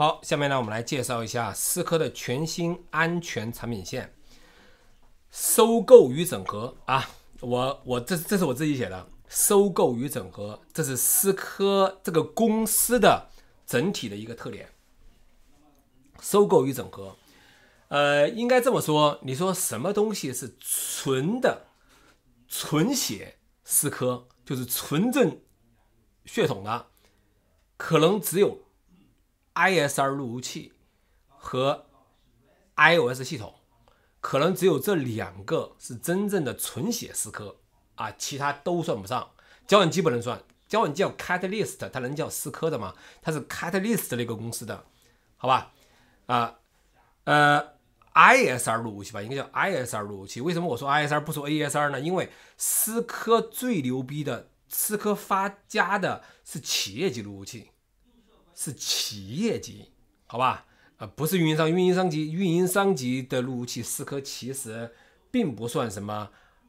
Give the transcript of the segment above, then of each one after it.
好，下面呢，我们来介绍一下思科的全新安全产品线。收购与整合啊，我我这这是我自己写的，收购与整合，这是思科这个公司的整体的一个特点。收购与整合，呃，应该这么说，你说什么东西是纯的、纯血思科，就是纯正血统的，可能只有。iS R 路由器和 i O S 系统，可能只有这两个是真正的纯写思科啊，其他都算不上。交换机不能算，交换机叫 c a t a l y s t 它能叫思科的吗？它是 c a t a l y s t 那个公司的，好吧？啊，呃，iS R 路由器吧，应该叫 iS R 路由器。为什么我说 iS R 不说 A S R 呢？因为思科最牛逼的，思科发家的是企业级路由器。是企业级，好吧，呃，不是运营商，运营商级，运营商级的路由器思科其实并不算什么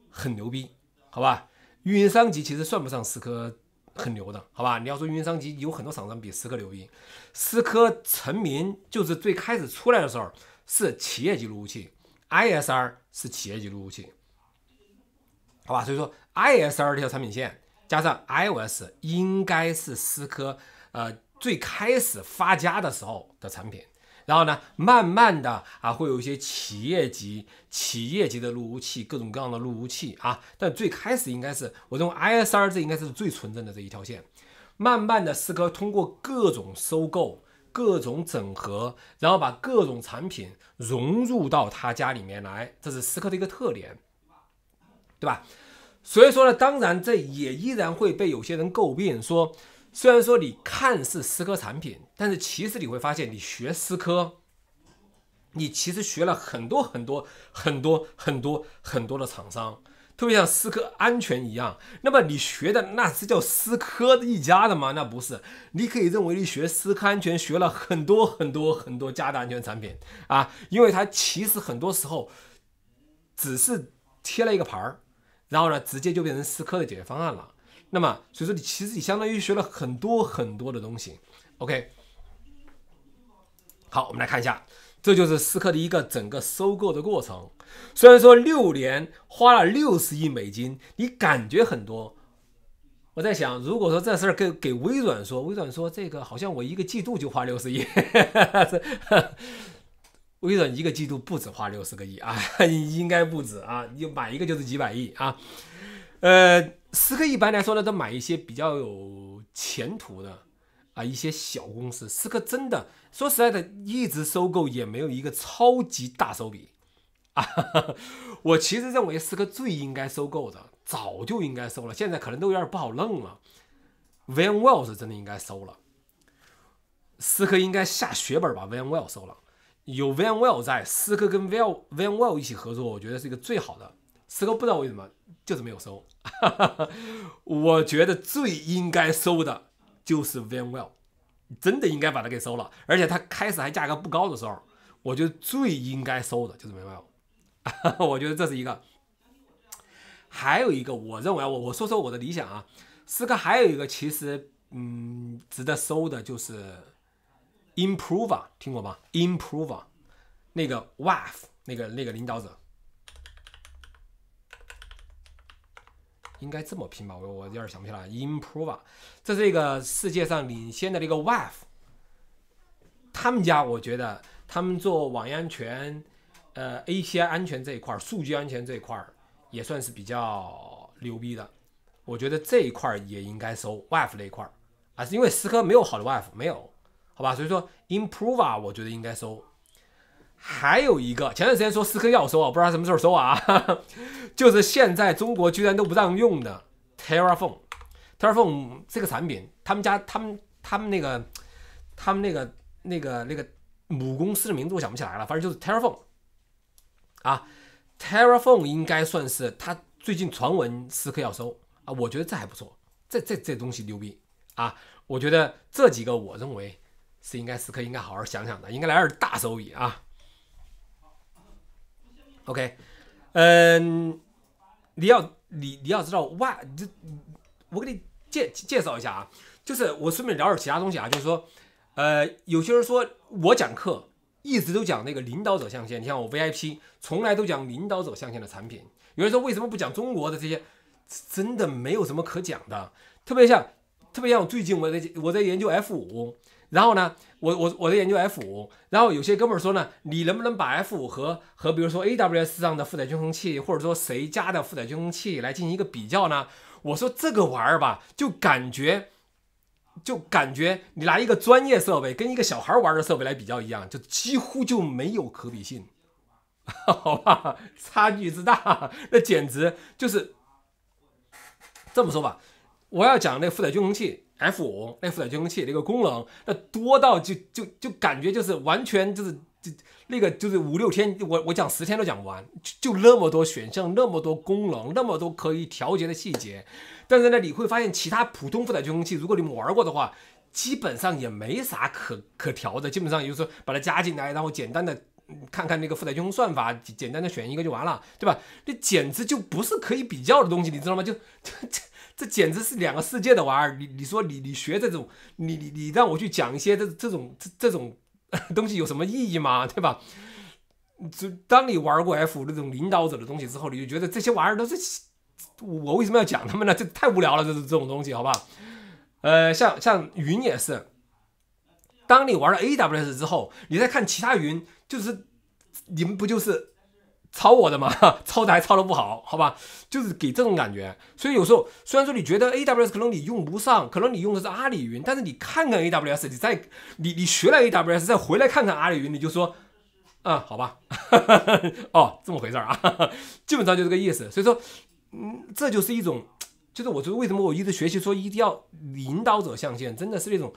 很牛逼，好吧，运营商级其实算不上思科很牛的，好吧，你要说运营商级有很多厂商比思科牛逼，思科成名就是最开始出来的时候是企业级路由器，ISR 是企业级路由器，好吧，所以说 ISR 这条产品线加上 IOS 应该是思科，呃。最开始发家的时候的产品，然后呢，慢慢的啊，会有一些企业级、企业级的路由器，各种各样的路由器啊。但最开始应该是，我认为 I S R 这应该是最纯正的这一条线。慢慢的，思科通过各种收购、各种整合，然后把各种产品融入到他家里面来，这是思科的一个特点，对吧？所以说呢，当然这也依然会被有些人诟病说。虽然说你看似思科产品，但是其实你会发现，你学思科，你其实学了很多很多很多很多很多的厂商，特别像思科安全一样。那么你学的那是叫思科一家的吗？那不是，你可以认为你学思科安全学了很多很多很多家的安全产品啊，因为它其实很多时候只是贴了一个牌儿，然后呢，直接就变成思科的解决方案了。那么，所以说你其实你相当于学了很多很多的东西，OK。好，我们来看一下，这就是思科的一个整个收购的过程。虽然说六年花了六十亿美金，你感觉很多。我在想，如果说这事儿给给微软说，微软说这个好像我一个季度就花六十亿，微软一个季度不止花六十个亿啊，应该不止啊，就买一个就是几百亿啊，呃。思科一般来说呢，都买一些比较有前途的啊，一些小公司。思科真的说实在的，一直收购也没有一个超级大手笔啊。我其实认为思科最应该收购的，早就应该收了，现在可能都有点不好弄了。Van Wells 真的应该收了，思科应该下血本把 Van Wells 收了。有 Van Wells 在，思科跟 Van Van Wells 一起合作，我觉得是一个最好的。斯哥不知道为什么就是没有收，我觉得最应该收的就是 Vanwell，真的应该把它给收了。而且它开始还价格不高的时候，我觉得最应该收的就是 Vanwell。我觉得这是一个，还有一个我认为我我说说我的理想啊，斯哥还有一个其实嗯值得收的就是 Improver，听过吗？Improver 那个 Wife 那个那个领导者。应该这么拼吧，我我有点想不起来 i m p r o v a 在这是一个世界上领先的这个 WAF，他们家我觉得他们做网页安全，呃 a c i 安全这一块数据安全这一块也算是比较牛逼的，我觉得这一块也应该收 WAF 那一块啊，是因为思科没有好的 WAF，没有，好吧，所以说 Improve 啊，我觉得应该收，还有一个前段时间说思科要收啊，不知道什么时候收啊，就是现在中国居然都不让用的 Terraform，Terraform 这个产品，他们家他们他们那个他们那个那个那个母公司的名字我想不起来了，反正就是 Terraform 啊，Terraform 应该算是他最近传闻思科要收啊，我觉得这还不错，这这这东西牛逼啊，我觉得这几个我认为是应该思科应该好好想想的，应该来点大收益啊。OK，嗯，你要你你要知道，万，我给你介介绍一下啊，就是我顺便聊点其他东西啊，就是说，呃，有些人说我讲课一直都讲那个领导者象限，你像我 VIP 从来都讲领导者象限的产品，有人说为什么不讲中国的这些？真的没有什么可讲的，特别像特别像我最近我在我在研究 F 五。然后呢，我我我在研究 F 五，然后有些哥们儿说呢，你能不能把 F 五和和比如说 A W S 上的负载均衡器，或者说谁家的负载均衡器来进行一个比较呢？我说这个玩意儿吧，就感觉，就感觉你拿一个专业设备跟一个小孩玩的设备来比较一样，就几乎就没有可比性，好吧？差距之大，那简直就是，这么说吧，我要讲那负载均衡器。F 五那负载均衡器这个功能，那多到就就就感觉就是完全就是就那个就是五六天，我我讲十天都讲不完，就那么多选项，那么多功能，那么多可以调节的细节。但是呢，你会发现其他普通负载均衡器，如果你们玩过的话，基本上也没啥可可调的，基本上也就是把它加进来，然后简单的看看那个负载均衡算法，简单的选一个就完了，对吧？这简直就不是可以比较的东西，你知道吗？就这。这简直是两个世界的玩意儿，你你说你你学这种，你你你让我去讲一些这这种这这种 东西有什么意义吗？对吧？就当你玩过 F 这种领导者的东西之后，你就觉得这些玩意儿都是，我为什么要讲他们呢？这太无聊了，这这种东西，好吧？呃，像像云也是，当你玩了 AWS 之后，你再看其他云，就是你们不就是？抄我的嘛？抄 的还抄的不好，好吧？就是给这种感觉。所以有时候，虽然说你觉得 AWS 可能你用不上，可能你用的是阿里云，但是你看看 AWS，你再你你学了 AWS，再回来看看阿里云，你就说啊，好吧？哦，这么回事儿啊？基本上就这个意思。所以说，嗯，这就是一种，就是我觉得为什么我一直学习说一定要领导者象限，真的是那种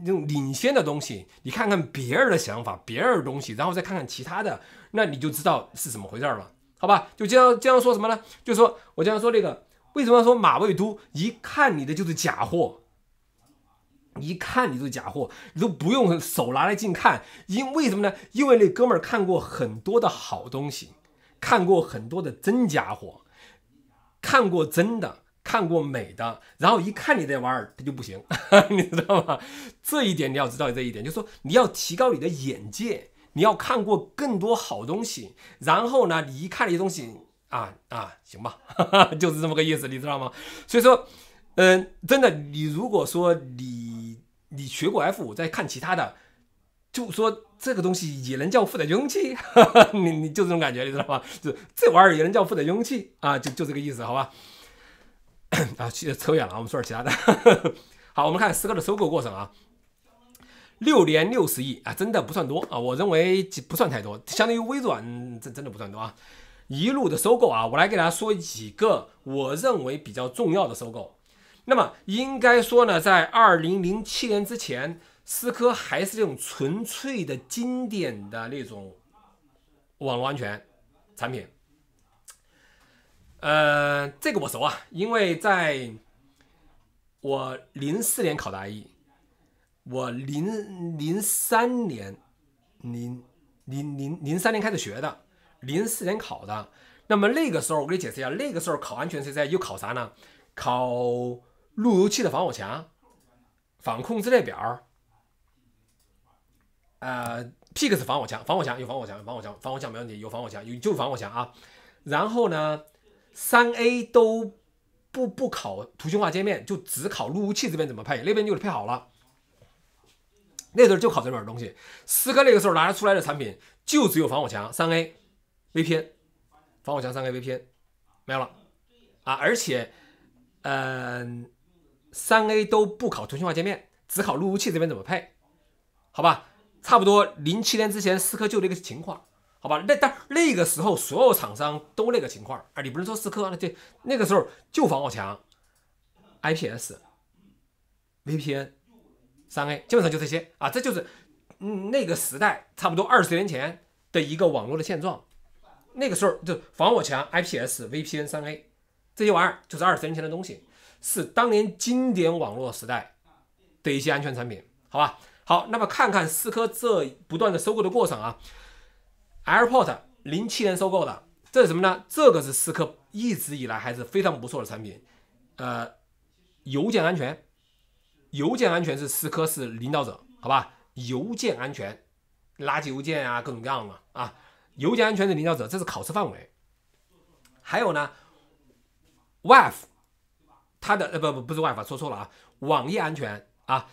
那种领先的东西。你看看别人的想法，别人的东西，然后再看看其他的。那你就知道是怎么回事儿了，好吧？就经常经常说什么呢？就是说我经常说那个，为什么说马未都一看你的就是假货，一看你就是假货，你都不用手拿来近看，因为什么呢？因为那哥们儿看过很多的好东西，看过很多的真假货，看过真的，看过美的，然后一看你这玩意儿，他就不行，你知道吗？这一点你要知道，这一点就是说你要提高你的眼界。你要看过更多好东西，然后呢，你一看这些东西，啊啊，行吧，就是这么个意思，你知道吗？所以说，嗯，真的，你如果说你你学过 F 五，再看其他的，就说这个东西也能叫负载均哈器，你你就这种感觉，你知道吗？就这玩意儿也能叫负载凶器啊，就就这个意思，好吧？啊，扯远了，我们说点其他的 好，我们看思科的收购过程啊。六年六十亿啊，真的不算多啊，我认为不算太多，相当于微软，这真的不算多啊。一路的收购啊，我来给大家说几个我认为比较重要的收购。那么应该说呢，在二零零七年之前，思科还是这种纯粹的经典的那种网络安全产品。呃，这个我熟啊，因为在，我零四年考的 i e 我零零三年，零零零零三年开始学的，零四年考的。那么那个时候我给你解释一下，那个时候考安全 CC 又考啥呢？考路由器的防火墙、防控之类表呃，PIX 防火墙，防火墙有防火墙，防火墙防火墙没问题，有防火墙，有就是防火墙啊。然后呢，三 A 都不不考图形化界面，就只考路由器这边怎么配，那边就是配好了。那阵候就考这门东西，思科那个时候拿出来的产品就只有防火墙三 A，VPN，防火墙三 A VPN，没有了，啊，而且，嗯，三 A 都不考图形化界面，只考路由器这边怎么配，好吧，差不多零七年之前思科就这个情况，好吧，那但那个时候所有厂商都那个情况，啊！你不能说思科，那这那个时候就防火墙，IPS，VPN。三 A 基本上就这些啊，这就是嗯那个时代，差不多二十年前的一个网络的现状。那个时候就防火墙、IPS、VPN、三 A 这些玩意儿就是二十年前的东西，是当年经典网络时代的一些安全产品，好吧？好，那么看看思科这不断的收购的过程啊，AirPort 零七年收购的，这是什么呢？这个是思科一直以来还是非常不错的产品，呃，邮件安全。邮件安全是思科是领导者，好吧？邮件安全，垃圾邮件啊，各种各样的啊。邮件安全是领导者，这是考试范围。还有呢，WAF，他的呃不不不是 WAF，说错了啊。网页安全啊，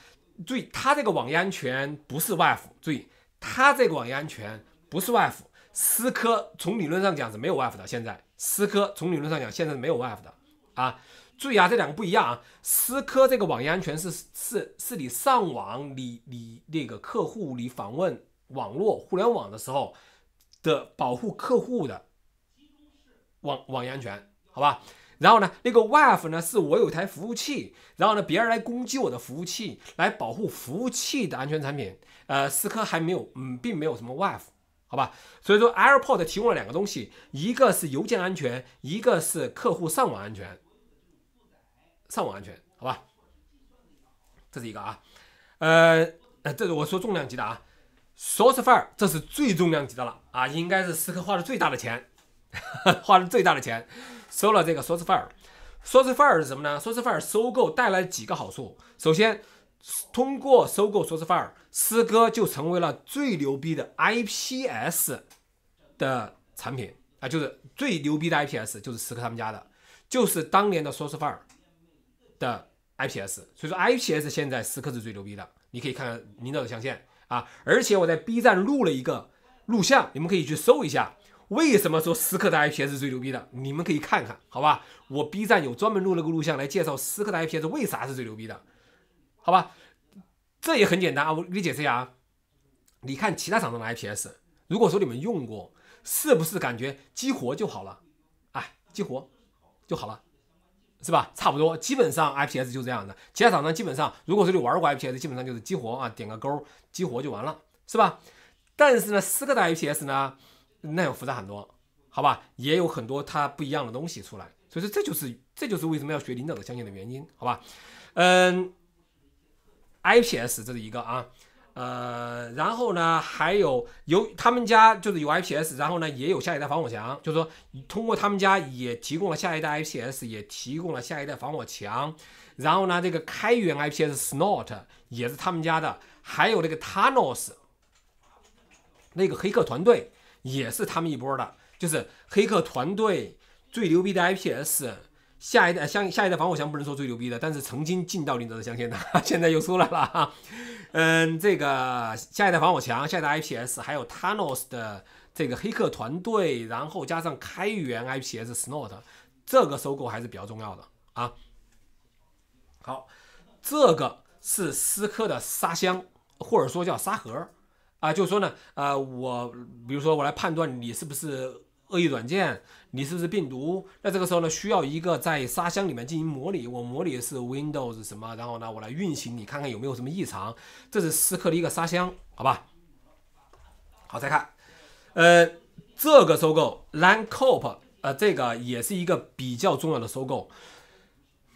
注意他这个网页安全不是 WAF，注意他这个网页安全不是 WAF。思科从理论上讲是没有 WAF 的，现在思科从理论上讲现在是没有 WAF 的啊。注意啊，这两个不一样啊！思科这个网页安全是是是你上网、你你那个客户你访问网络、互联网的时候的保护客户的网网页安全，好吧？然后呢，那个 WAF 呢，是我有台服务器，然后呢别人来攻击我的服务器来保护服务器的安全产品。呃，思科还没有，嗯，并没有什么 WAF，好吧？所以说 AirPod 提供了两个东西，一个是邮件安全，一个是客户上网安全。上网安全，好吧，这是一个啊，呃，这是我说重量级的啊，Source f i r e 这是最重量级的了啊，应该是思科花的最大的钱，花的最大的钱，收了这个 Source f i r e Source f i r e 是什么呢？Source f i r e 收购带来几个好处，首先，通过收购 Source f i r e 思科就成为了最牛逼的 IPS 的产品啊，就是最牛逼的 IPS，就是思科他们家的，就是当年的 Source f i r e 的 IPS，所以说 IPS 现在思科是最牛逼的，你可以看看领导的象限啊，而且我在 B 站录了一个录像，你们可以去搜一下，为什么说思科的 IPS 是最牛逼的，你们可以看看，好吧，我 B 站有专门录了个录像来介绍思科的 IPS 为啥是最牛逼的，好吧，这也很简单啊，我理解下啊。你看其他厂商的 IPS，如果说你们用过，是不是感觉激活就好了，哎，激活就好了。是吧？差不多，基本上 IPS 就这样的。其他厂商基本上，如果说你玩过 IPS，基本上就是激活啊，点个勾，激活就完了，是吧？但是呢，斯柯达 IPS 呢，那要复杂很多，好吧？也有很多它不一样的东西出来，所以说这就是这就是为什么要学领导的相应的原因，好吧？嗯，IPS 这是一个啊。呃，然后呢，还有有他们家就是有 IPS，然后呢，也有下一代防火墙，就是说通过他们家也提供了下一代 IPS，也提供了下一代防火墙。然后呢，这个开源 IPS Snort 也是他们家的，还有这个 Tunnels 那个黑客团队也是他们一波的，就是黑客团队最牛逼的 IPS。下一代像下一代防火墙不能说最牛逼的，但是曾经进到林德的镶线的，现在又出来了。哈。嗯，这个下一代防火墙，下一代 IPS，还有 Tanos 的这个黑客团队，然后加上开源 IPS Snort，这个收购还是比较重要的啊。好，这个是思科的沙箱，或者说叫沙盒啊，就是说呢，呃，我比如说我来判断你是不是。恶意软件，你是不是病毒？那这个时候呢，需要一个在沙箱里面进行模拟。我模拟的是 Windows 什么，然后呢，我来运行你，看看有没有什么异常。这是思科的一个沙箱，好吧？好，再看，呃，这个收购 l a n c o p 呃，这个也是一个比较重要的收购。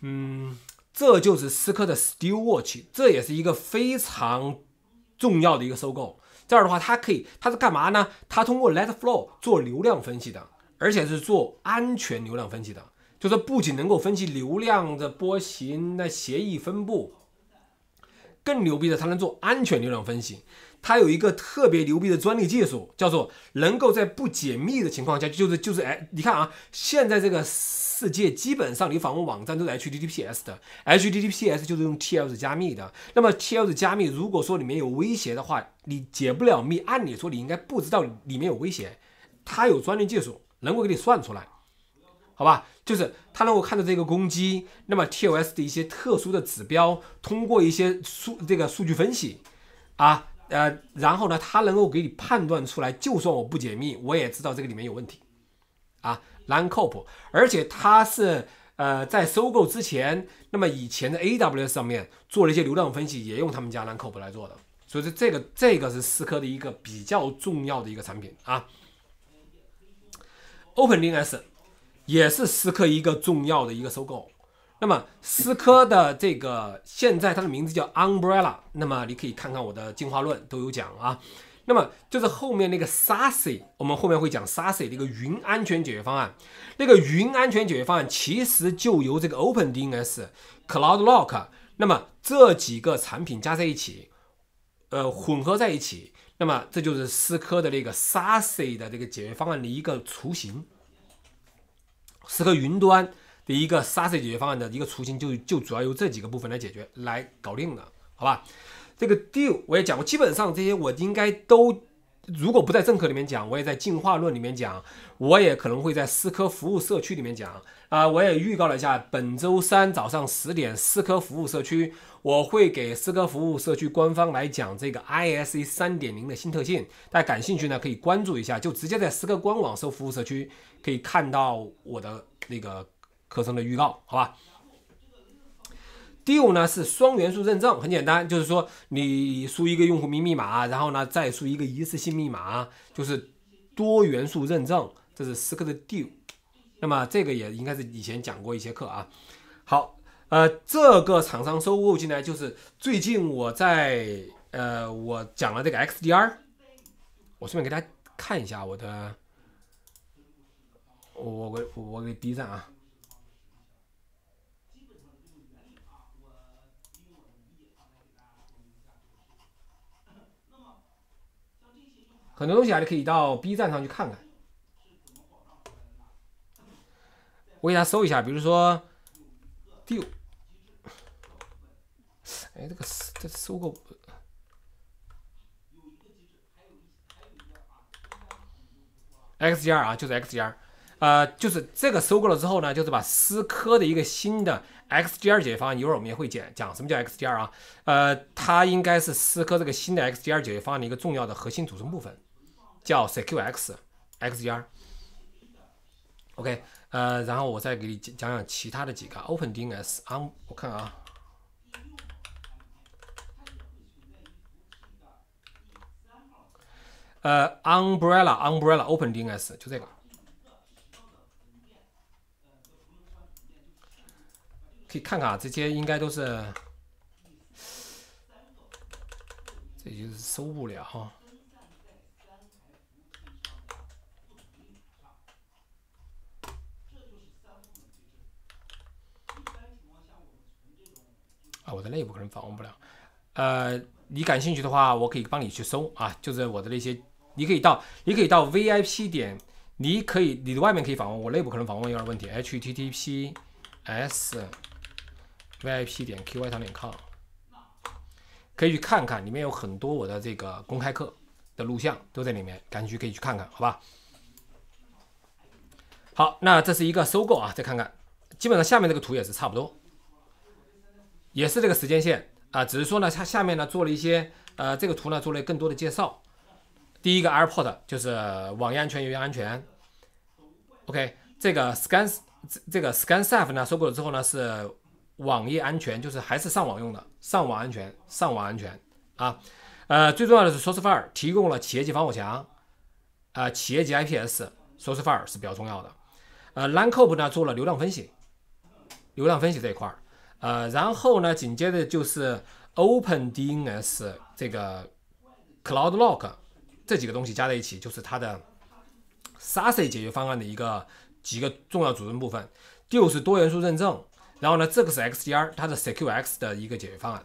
嗯，这就是思科的 SteelWatch，这也是一个非常重要的一个收购。这样的话，它可以，它是干嘛呢？它通过 l e t Flow 做流量分析的，而且是做安全流量分析的。就是不仅能够分析流量的波形、的协议分布，更牛逼的，它能做安全流量分析。它有一个特别牛逼的专利技术，叫做能够在不解密的情况下，就是就是哎，你看啊，现在这个。世界基本上，你访问网站都是 HTTPS 的，HTTPS 就是用 TLS 加密的。那么 TLS 加密，如果说里面有威胁的话，你解不了密。按理说你应该不知道里面有威胁，他有专利技术能够给你算出来，好吧？就是他能够看到这个攻击，那么 TLS 的一些特殊的指标，通过一些数这个数据分析啊，呃，然后呢，他能够给你判断出来，就算我不解密，我也知道这个里面有问题，啊。兰蔻普，而且它是呃在收购之前，那么以前的 AWS 上面做了一些流量分析，也用他们家兰蔻普来做的，所以说这个这个是思科的一个比较重要的一个产品啊。OpenDNS 也是思科一个重要的一个收购，那么思科的这个现在它的名字叫 Umbrella，那么你可以看看我的进化论都有讲啊。那么就是后面那个 SASE，我们后面会讲 SASE 的一个云安全解决方案。那个云安全解决方案其实就由这个 OpenDNS、CloudLock，那么这几个产品加在一起，呃，混合在一起，那么这就是思科的那个 SASE 的这个解决方案的一个雏形。思科云端的一个 SASE 解决方案的一个雏形，就就主要由这几个部分来解决、来搞定的，好吧？这个 DUE 我也讲过，基本上这些我应该都，如果不在正课里面讲，我也在进化论里面讲，我也可能会在思科服务社区里面讲。啊，我也预告了一下，本周三早上十点，思科服务社区，我会给思科服务社区官方来讲这个 ISE 三点零的新特性。大家感兴趣呢，可以关注一下，就直接在思科官网搜服务社区，可以看到我的那个课程的预告，好吧？第五呢是双元素认证，很简单，就是说你输一个用户名密码，然后呢再输一个一次性密码，就是多元素认证，这是时刻的第五。那么这个也应该是以前讲过一些课啊。好，呃，这个厂商收购进来就是最近我在呃我讲了这个 XDR，我顺便给大家看一下我的，我我我给第站啊。很多东西啊，你可以到 B 站上去看看。我给他搜一下，比如说 d o 哎，这个是这收购 x 加 r 啊，就是 x 加 r 呃，就是这个收购了之后呢，就是把思科的一个新的 XDR 解决方案。一会儿我们也会讲讲什么叫 XDR 啊，呃，它应该是思科这个新的 XDR 解决方案的一个重要的核心组成部分。叫 cqx xer，OK，呃，然后我再给你讲讲其他的几个，OpenDS，n 啊，我看啊，呃，umbrella umbrella OpenDS，n 就这个，可以看看啊，这些应该都是，这就是搜不了哈。啊，我的内部可能访问不了，呃，你感兴趣的话，我可以帮你去搜啊，就是我的那些，你可以到，你可以到 VIP 点，你可以，你的外面可以访问，我内部可能访问有点问题，HTTPS VIP 点 QY 上点 COM，可以去看看，里面有很多我的这个公开课的录像都在里面，感兴趣可以去看看，好吧？好，那这是一个收购啊，再看看，基本上下面这个图也是差不多。也是这个时间线啊，只是说呢，它下面呢做了一些呃，这个图呢做了更多的介绍。第一个 AirPod 就是网页安全、邮件安全。OK，这个 Scan 这这个 ScanSafe 呢收购了之后呢是网页安全，就是还是上网用的，上网安全、上网安全啊。呃，最重要的是 s o f i r e 提供了企业级防火墙，啊，企业级 IPS s o f i r e 是比较重要的。呃 l a n c u p 呢做了流量分析，流量分析这一块儿。呃，然后呢，紧接着就是 Open DNS 这个 Cloud l o c k 这几个东西加在一起，就是它的 SASE 解决方案的一个几个重要组成部分。第五是多元素认证，然后呢，这个是 XDR 它的 CQX 的一个解决方案。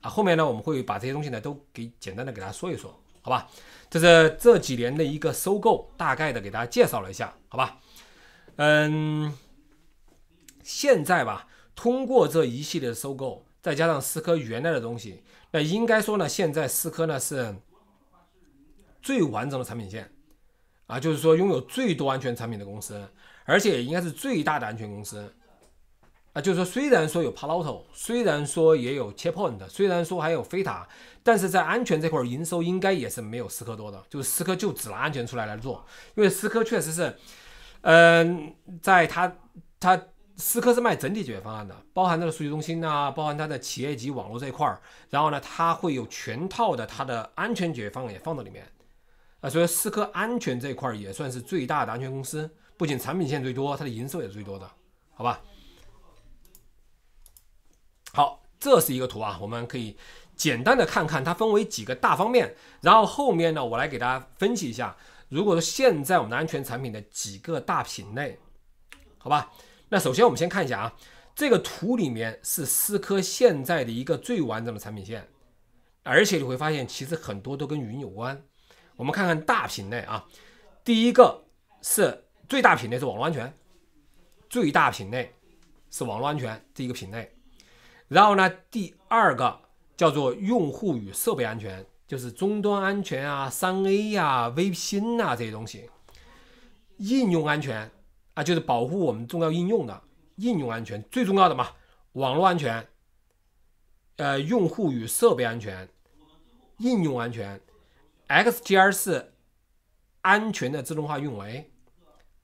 啊，后面呢，我们会把这些东西呢都给简单的给大家说一说，好吧？这是这几年的一个收购，大概的给大家介绍了一下，好吧？嗯，现在吧。通过这一系列的收购，再加上思科原来的东西，那应该说呢，现在思科呢是最完整的产品线，啊，就是说拥有最多安全产品的公司，而且也应该是最大的安全公司，啊，就是说虽然说有 Palo Alto，虽然说也有 Check Point，虽然说还有飞塔，但是在安全这块营收应该也是没有思科多的，就是思科就只拿安全出来来做，因为思科确实是，嗯，在它它。思科是卖整体解决方案的，包含它的数据中心呐，包含它的企业级网络这一块儿，然后呢，它会有全套的它的安全解决方案也放到里面，啊，所以思科安全这一块儿也算是最大的安全公司，不仅产品线最多，它的营收也是最多的，好吧？好，这是一个图啊，我们可以简单的看看它分为几个大方面，然后后面呢，我来给大家分析一下，如果说现在我们的安全产品的几个大品类，好吧？那首先我们先看一下啊，这个图里面是思科现在的一个最完整的产品线，而且你会发现其实很多都跟云有关。我们看看大品类啊，第一个是最大品类是网络安全，最大品类是网络安全这一个品类。然后呢，第二个叫做用户与设备安全，就是终端安全啊、三 A 呀、微 p 呐这些东西，应用安全。啊，就是保护我们重要应用的应用安全最重要的嘛，网络安全，呃，用户与设备安全，应用安全，XGR 是安全的自动化运维、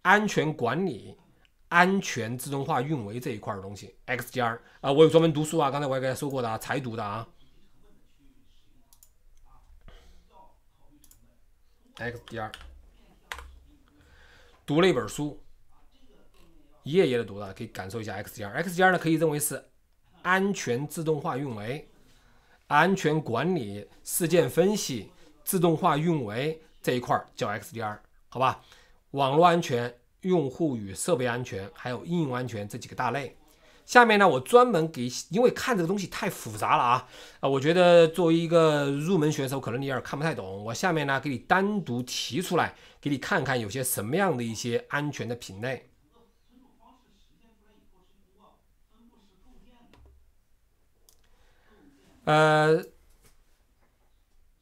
安全管理、安全自动化运维这一块的东西。XGR 啊，我有专门读书啊，刚才我也跟家说过的啊，才读的啊。x d r 读了一本书。一页一页的读的，可以感受一下 XDR。XDR 呢，可以认为是安全自动化运维、安全管理、事件分析、自动化运维这一块叫 XDR，好吧？网络安全、用户与设备安全，还有应用安全这几个大类。下面呢，我专门给，因为看这个东西太复杂了啊，啊，我觉得作为一个入门选手，可能你有点看不太懂。我下面呢，给你单独提出来，给你看看有些什么样的一些安全的品类。呃，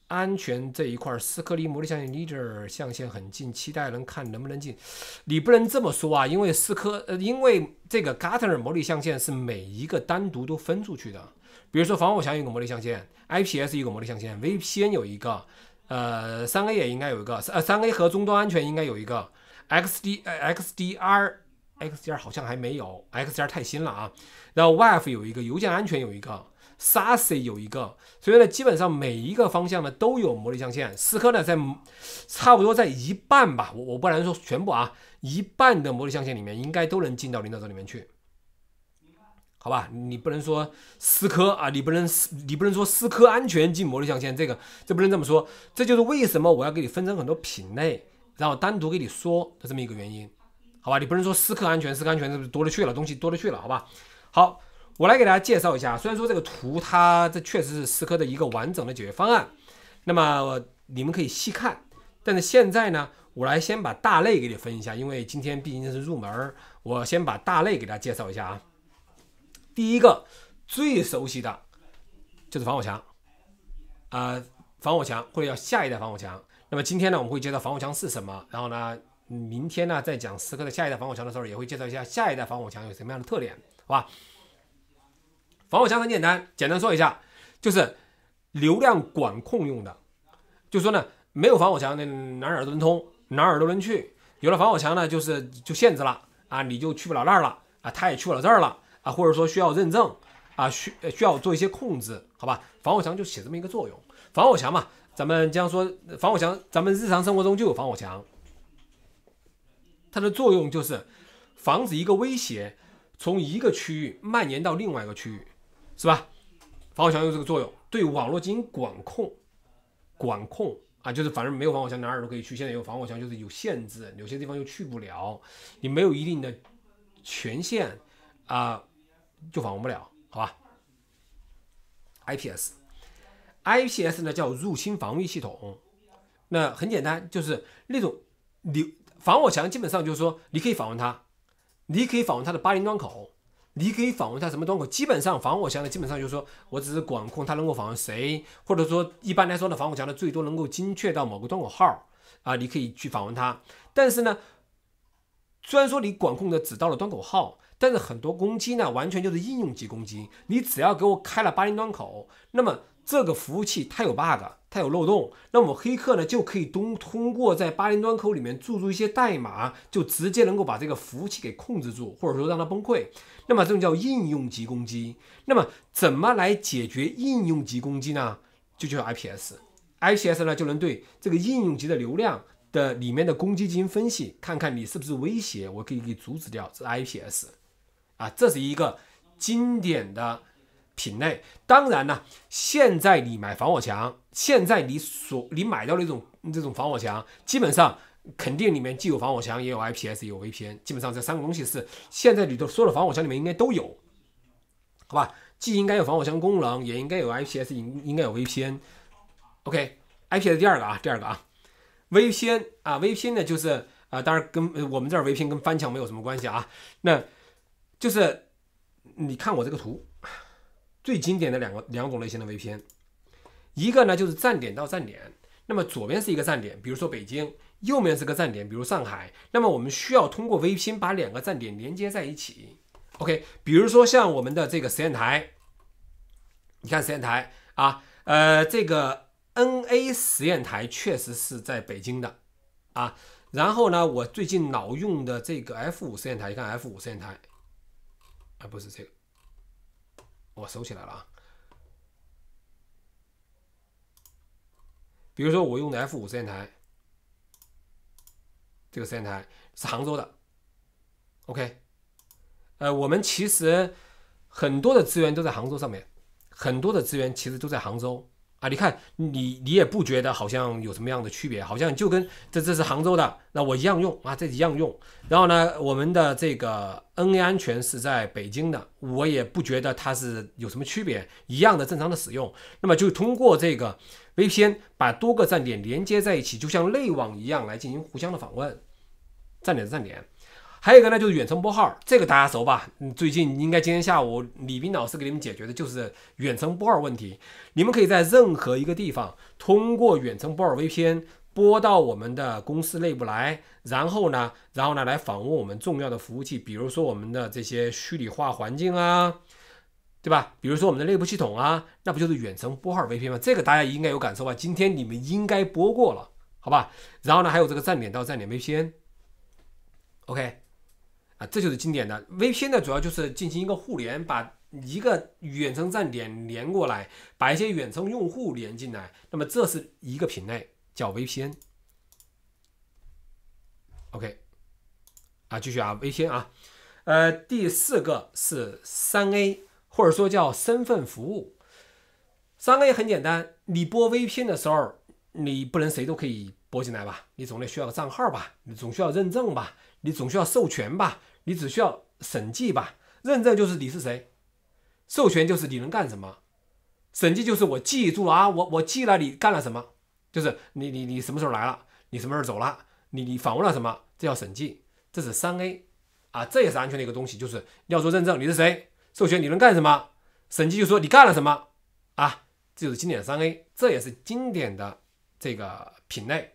安全这一块，斯科离模拟象限 leader 象限很近，期待能看能不能进。你不能这么说啊，因为斯科呃，因为这个 Gartner 模拟象限是每一个单独都分出去的。比如说防火墙有个模拟象限，IPS 一个模拟象限，VPN 有一个，呃，三 A 也应该有一个，呃，三 A 和终端安全应该有一个，XD 呃 XDR XDR 好像还没有，XDR 太新了啊。然后 WAF 有一个，邮件安全有一个。SASI 有一个，所以呢，基本上每一个方向呢都有魔力象限。思科呢，在差不多在一半吧，我我不能说全部啊，一半的魔力象限里面应该都能进到领导者里面去。好吧，你不能说思科啊，你不能思，你不能说思科安全进魔力象限，这个这不能这么说。这就是为什么我要给你分成很多品类，然后单独给你说的这么一个原因。好吧，你不能说思科安全，思科安全是不是多了去了，东西多了去了，好吧？好。我来给大家介绍一下，虽然说这个图它这确实是思科的一个完整的解决方案，那么你们可以细看。但是现在呢，我来先把大类给你分一下，因为今天毕竟是入门，我先把大类给大家介绍一下啊。第一个最熟悉的，就是防火墙，啊，防火墙或者叫下一代防火墙。那么今天呢，我们会介绍防火墙是什么，然后呢，明天呢，在讲思科的下一代防火墙的时候，也会介绍一下下一代防火墙有什么样的特点，好吧？防火墙很简单，简单说一下，就是流量管控用的。就说呢，没有防火墙，那哪哪都能通，哪哪都能去。有了防火墙呢，就是就限制了啊，你就去不了那儿了啊，他也去不了这儿了啊，或者说需要认证啊，需需要做一些控制，好吧？防火墙就起这么一个作用。防火墙嘛，咱们这样说，防火墙，咱们日常生活中就有防火墙。它的作用就是防止一个威胁从一个区域蔓延到另外一个区域。是吧？防火墙有这个作用，对网络进行管控，管控啊，就是反正没有防火墙，哪儿都可以去。现在有防火墙，就是有限制，有些地方又去不了，你没有一定的权限啊，就访问不了，好吧？IPS，IPS 呢叫入侵防御系统，那很简单，就是那种你防火墙基本上就是说你可以访问它，你可以访问它的80端口。你可以访问它什么端口？基本上防火墙呢，基本上就是说，我只是管控它能够访问谁，或者说一般来说呢，防火墙呢最多能够精确到某个端口号啊，你可以去访问它。但是呢，虽然说你管控的只到了端口号，但是很多攻击呢，完全就是应用级攻击。你只要给我开了80端口，那么这个服务器它有 bug。它有漏洞，那么黑客呢就可以通通过在80端口里面注入一些代码，就直接能够把这个服务器给控制住，或者说让它崩溃。那么这种叫应用级攻击。那么怎么来解决应用级攻击呢？就叫 IPS，IPS 呢就能对这个应用级的流量的里面的攻击进行分析，看看你是不是威胁，我可以给阻止掉。这 IPS 啊，这是一个经典的。品类，当然呢，现在你买防火墙，现在你所你买到的这种这种防火墙，基本上肯定里面既有防火墙，也有 IPS，有 VPN，基本上这三个东西是现在你的所有的防火墙里面应该都有，好吧？既应该有防火墙功能，也应该有 IPS，应应该有 VPN。OK，IPS 第二个啊，第二个啊，VPN 啊，VPN 呢就是啊，当然跟我们这儿 VPN 跟翻墙没有什么关系啊，那就是你看我这个图。最经典的两个两种类型的 VPN，一个呢就是站点到站点。那么左边是一个站点，比如说北京；右面是个站点，比如上海。那么我们需要通过 VPN 把两个站点连接在一起。OK，比如说像我们的这个实验台，你看实验台啊，呃，这个 NA 实验台确实是在北京的啊。然后呢，我最近老用的这个 F 五实验台，你看 F 五实验台，啊，不是这个。我收起来了啊。比如说，我用的 F 五实验台，这个实验台是杭州的。OK，呃，我们其实很多的资源都在杭州上面，很多的资源其实都在杭州。啊，你看，你你也不觉得好像有什么样的区别，好像就跟这这是杭州的，那我一样用啊，这一样用。然后呢，我们的这个 N A 安全是在北京的，我也不觉得它是有什么区别，一样的正常的使用。那么就通过这个 V P N 把多个站点连接在一起，就像内网一样来进行互相的访问，站点站点。还有一个呢，就是远程拨号，这个大家熟吧？嗯，最近应该今天下午李斌老师给你们解决的就是远程拨号问题。你们可以在任何一个地方通过远程拨号 VPN 拨到我们的公司内部来，然后呢，然后呢来访问我们重要的服务器，比如说我们的这些虚拟化环境啊，对吧？比如说我们的内部系统啊，那不就是远程拨号 VPN 吗？这个大家应该有感受吧？今天你们应该拨过了，好吧？然后呢，还有这个站点到站点 VPN，OK。这就是经典的 VPN，主要就是进行一个互联，把一个远程站点连过来，把一些远程用户连进来。那么这是一个品类叫 VPN。OK，啊，继续啊，VPN 啊，呃，第四个是三 A，或者说叫身份服务。三 A 很简单，你播 VPN 的时候，你不能谁都可以播进来吧？你总得需要个账号吧？你总需要认证吧？你总需要授权吧？你只需要审计吧，认证就是你是谁，授权就是你能干什么，审计就是我记住了啊，我我记了你干了什么，就是你你你什么时候来了，你什么时候走了，你你访问了什么，这叫审计，这是三 A 啊，这也是安全的一个东西，就是要做认证，你是谁，授权你能干什么，审计就说你干了什么啊，这就是经典三 A，这也是经典的这个品类，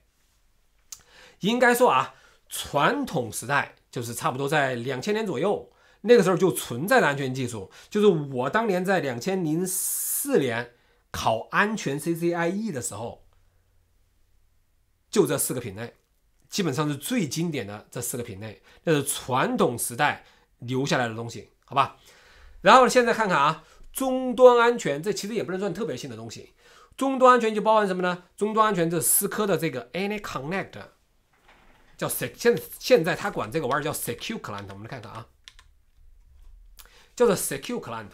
应该说啊，传统时代。就是差不多在两千年左右，那个时候就存在的安全技术，就是我当年在两千零四年考安全 CCIE 的时候，就这四个品类，基本上是最经典的这四个品类，那是传统时代留下来的东西，好吧？然后现在看看啊，终端安全这其实也不能算特别新的东西，终端安全就包含什么呢？终端安全是思科的这个 AnyConnect。叫 sec 现现在他管这个玩意儿叫 secure client，我们来看看啊，叫做 secure client，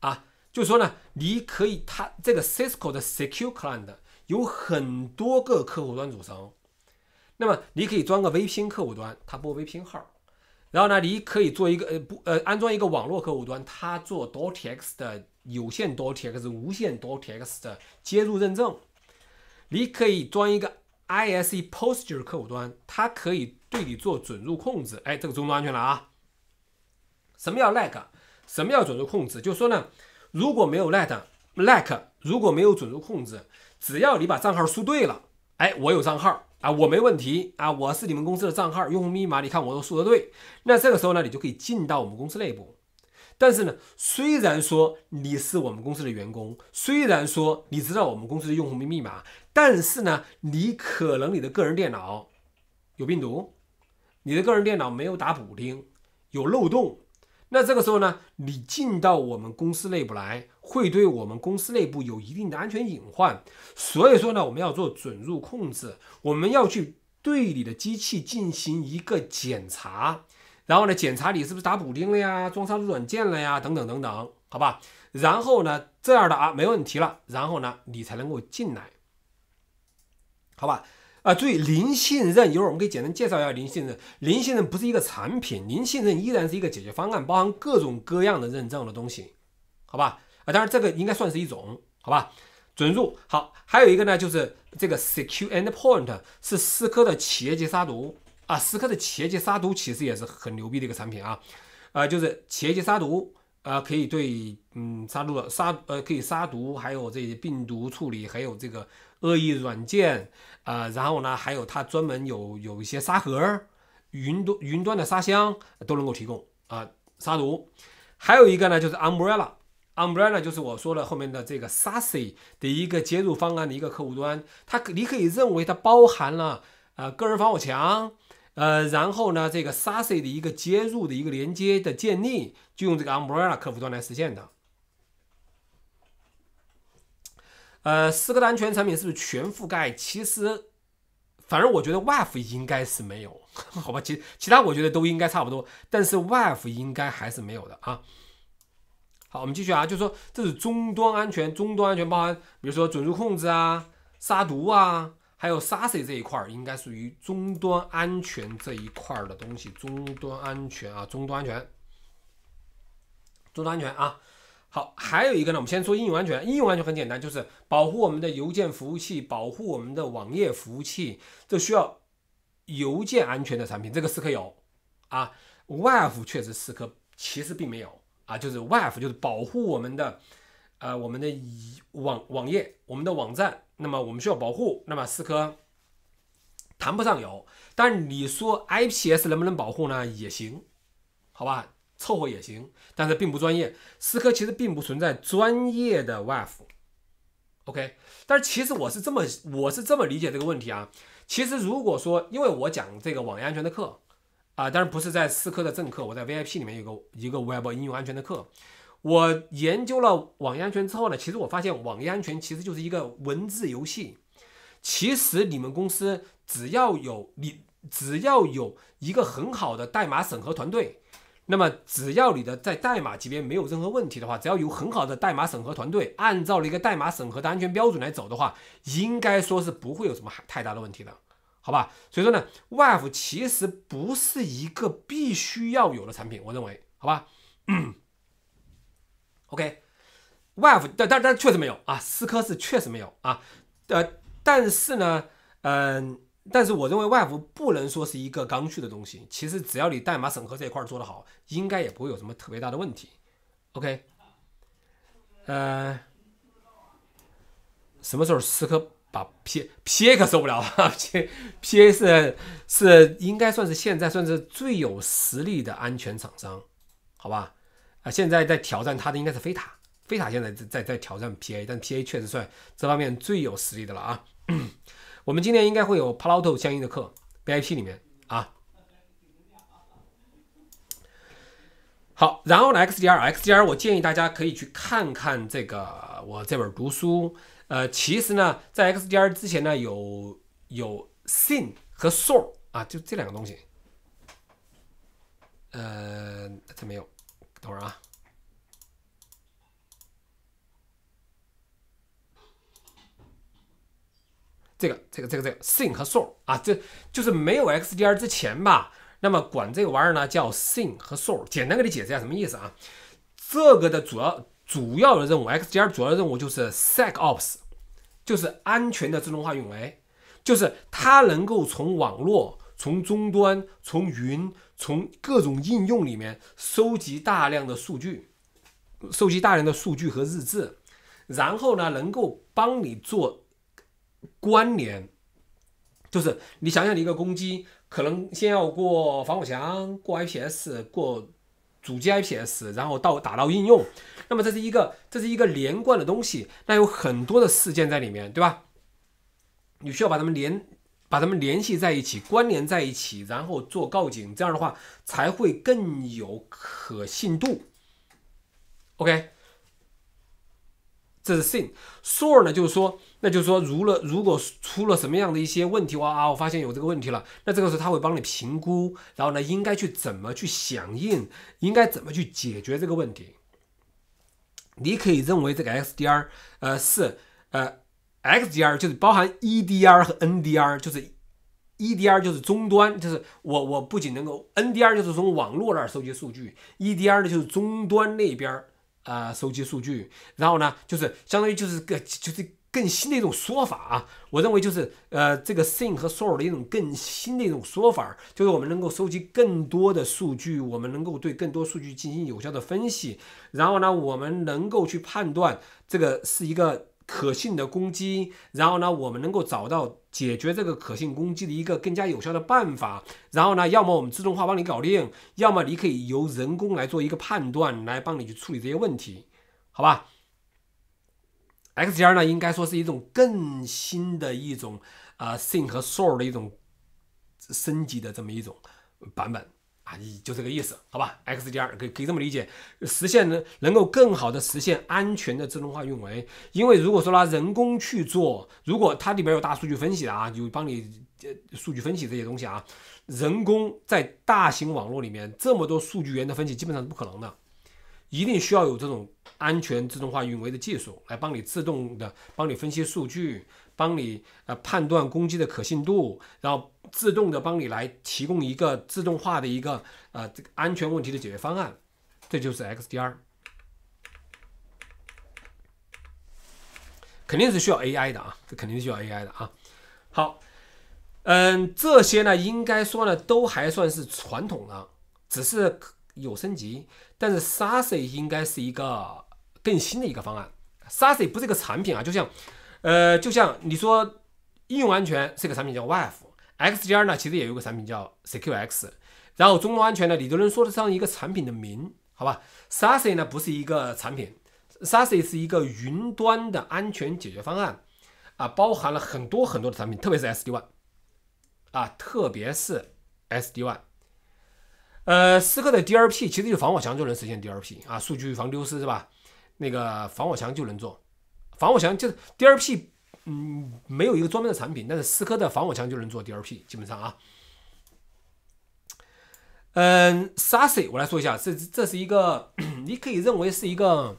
啊，就说呢，你可以他这个 Cisco 的 secure client 有很多个客户端组成，那么你可以装个 VPN 客户端，它播 VPN 号，然后呢，你可以做一个呃不呃安装一个网络客户端，它做 dotx 的有线 dotx 无线 dotx 的接入认证，你可以装一个。ISE posture 客户端，它可以对你做准入控制，哎，这个终端安全了啊。什么叫 lack？什么叫准入控制？就说呢，如果没有 l a t l a k e 如果没有准入控制，只要你把账号输对了，哎，我有账号啊，我没问题啊，我是你们公司的账号，用户名密码，你看我都输的对，那这个时候呢，你就可以进到我们公司内部。但是呢，虽然说你是我们公司的员工，虽然说你知道我们公司的用户名密码。但是呢，你可能你的个人电脑有病毒，你的个人电脑没有打补丁，有漏洞。那这个时候呢，你进到我们公司内部来，会对我们公司内部有一定的安全隐患。所以说呢，我们要做准入控制，我们要去对你的机器进行一个检查，然后呢，检查你是不是打补丁了呀，装杀毒软件了呀，等等等等，好吧？然后呢，这样的啊，没问题了，然后呢，你才能够进来。好吧，啊，注意零信任。一会儿我们可以简单介绍一下零信任。零信任不是一个产品，零信任依然是一个解决方案，包含各种各样的认证的东西。好吧，啊，当然这个应该算是一种，好吧。准入好，还有一个呢，就是这个 Secure Endpoint 是思科的企业级杀毒啊。思科的企业级杀毒其实也是很牛逼的一个产品啊，呃，就是企业级杀毒，呃，可以对，嗯，杀毒的杀呃可以杀毒，还有这些病毒处理，还有这个。恶意软件，啊，然后呢，还有它专门有有一些沙盒、云端、云端的沙箱都能够提供啊，杀毒。还有一个呢，就是 Umbrella，Umbrella 就是我说的后面的这个 s a s y 的一个接入方案的一个客户端，它你可以认为它包含了啊个人防火墙，呃，然后呢，这个 s a s y 的一个接入的一个连接的建立，就用这个 Umbrella 客户端来实现的。呃，四个达安全产品是不是全覆盖？其实，反正我觉得 WAF 应该是没有，好吧？其其他我觉得都应该差不多，但是 WAF 应该还是没有的啊。好，我们继续啊，就是说这是终端安全，终端安全包含比如说准入控制啊、杀毒啊，还有 SASE 这一块儿应该属于终端安全这一块儿的东西。终端安全啊，终端安全，终端安全啊。好，还有一个呢，我们先说应用安全。应用安全很简单，就是保护我们的邮件服务器，保护我们的网页服务器，这需要邮件安全的产品。这个四颗有啊，WAF 确实四颗，其实并没有啊，就是 WAF 就是保护我们的呃我们的网网页，我们的网站，那么我们需要保护，那么四颗谈不上有，但你说 IPS 能不能保护呢？也行，好吧。凑合也行，但是并不专业。思科其实并不存在专业的 WAF，OK。但是其实我是这么我是这么理解这个问题啊。其实如果说因为我讲这个网页安全的课啊，但是不是在思科的正课，我在 VIP 里面有个一个 Web 应用安全的课。我研究了网页安全之后呢，其实我发现网页安全其实就是一个文字游戏。其实你们公司只要有你，只要有一个很好的代码审核团队。那么，只要你的在代码级别没有任何问题的话，只要有很好的代码审核团队，按照了一个代码审核的安全标准来走的话，应该说是不会有什么太大的问题的，好吧？所以说呢，WAF 其实不是一个必须要有的产品，我认为，好吧？OK，WAF 但但但确实没有啊，思科是确实没有啊，呃，但是呢，嗯。但是我认为外服不能说是一个刚需的东西。其实只要你代码审核这一块做得好，应该也不会有什么特别大的问题。OK，呃，什么时候时刻把 P P A 可受不了了？P P A 是是应该算是现在算是最有实力的安全厂商，好吧？啊，现在在挑战他的应该是飞塔，飞塔现在在在挑战 P A，但 P A 确实算这方面最有实力的了啊。我们今天应该会有 p a l o t o 相应的课，VIP 里面啊。好，然后呢 XDR，XDR 我建议大家可以去看看这个我这本读书，呃，其实呢在 XDR 之前呢有有 Sin 和 Soul 啊，就这两个东西。呃，这没有，等会儿啊。这个这个这个这个，thing 和 sour 啊，这就是没有 XDR 之前吧。那么管这个玩意儿呢叫 thing 和 sour。简单给你解释一下什么意思啊？这个的主要主要的任务，XDR 主要的任务就是 sec ops，就是安全的自动化运维，就是它能够从网络、从终端、从云、从各种应用里面收集大量的数据，收集大量的数据和日志，然后呢能够帮你做。关联就是你想想，你一个攻击可能先要过防火墙，过 IPS，过主机 IPS，然后到打到应用，那么这是一个这是一个连贯的东西，那有很多的事件在里面，对吧？你需要把它们连把它们联系在一起，关联在一起，然后做告警，这样的话才会更有可信度。OK。这是 s i n sure 呢？就是说，那就是说，如了，如果出了什么样的一些问题，哇啊，我发现有这个问题了，那这个时候他会帮你评估，然后呢，应该去怎么去响应，应该怎么去解决这个问题？你可以认为这个 XDR，呃，是呃，XDR 就是包含 EDR 和 NDR，就是 EDR 就是终端，就是我我不仅能够 NDR 就是从网络那儿收集数据，EDR 呢就是终端那边。呃，收集数据，然后呢，就是相当于就是个就是更新的一种说法啊。我认为就是呃，这个 s i n g 和 s o r e 的一种更新的一种说法，就是我们能够收集更多的数据，我们能够对更多数据进行有效的分析，然后呢，我们能够去判断这个是一个。可信的攻击，然后呢，我们能够找到解决这个可信攻击的一个更加有效的办法。然后呢，要么我们自动化帮你搞定，要么你可以由人工来做一个判断，来帮你去处理这些问题，好吧？XR 呢，应该说是一种更新的一种啊 t h i n g 和 sort 的一种升级的这么一种版本。啊，就这个意思，好吧？XDR 可以可以这么理解，实现能能够更好的实现安全的自动化运维。因为如果说拿人工去做，如果它里边有大数据分析的啊，就帮你数据分析这些东西啊，人工在大型网络里面这么多数据源的分析，基本上是不可能的，一定需要有这种安全自动化运维的技术来帮你自动的帮你分析数据，帮你呃判断攻击的可信度，然后。自动的帮你来提供一个自动化的一个呃这个安全问题的解决方案，这就是 XDR，肯定是需要 AI 的啊，这肯定是需要 AI 的啊。好，嗯，这些呢应该说呢都还算是传统的，只是有升级，但是 s a s s 应该是一个更新的一个方案。s a s s 不是一个产品啊，就像呃就像你说应用安全是一个产品叫 WAF。XDR 呢，其实也有个产品叫 CQX，然后中国安全呢，你都能说得上一个产品的名，好吧？SASE 呢不是一个产品，SASE 是一个云端的安全解决方案啊，包含了很多很多的产品，特别是 SDN 啊，特别是 SDN。呃，思科的 DRP 其实就防火墙就能实现 DRP 啊，数据防丢失是吧？那个防火墙就能做，防火墙就是 DRP。嗯，没有一个专门的产品，但是思科的防火墙就能做 DRP，基本上啊。嗯 s a s s 我来说一下，这这是一个 你可以认为是一个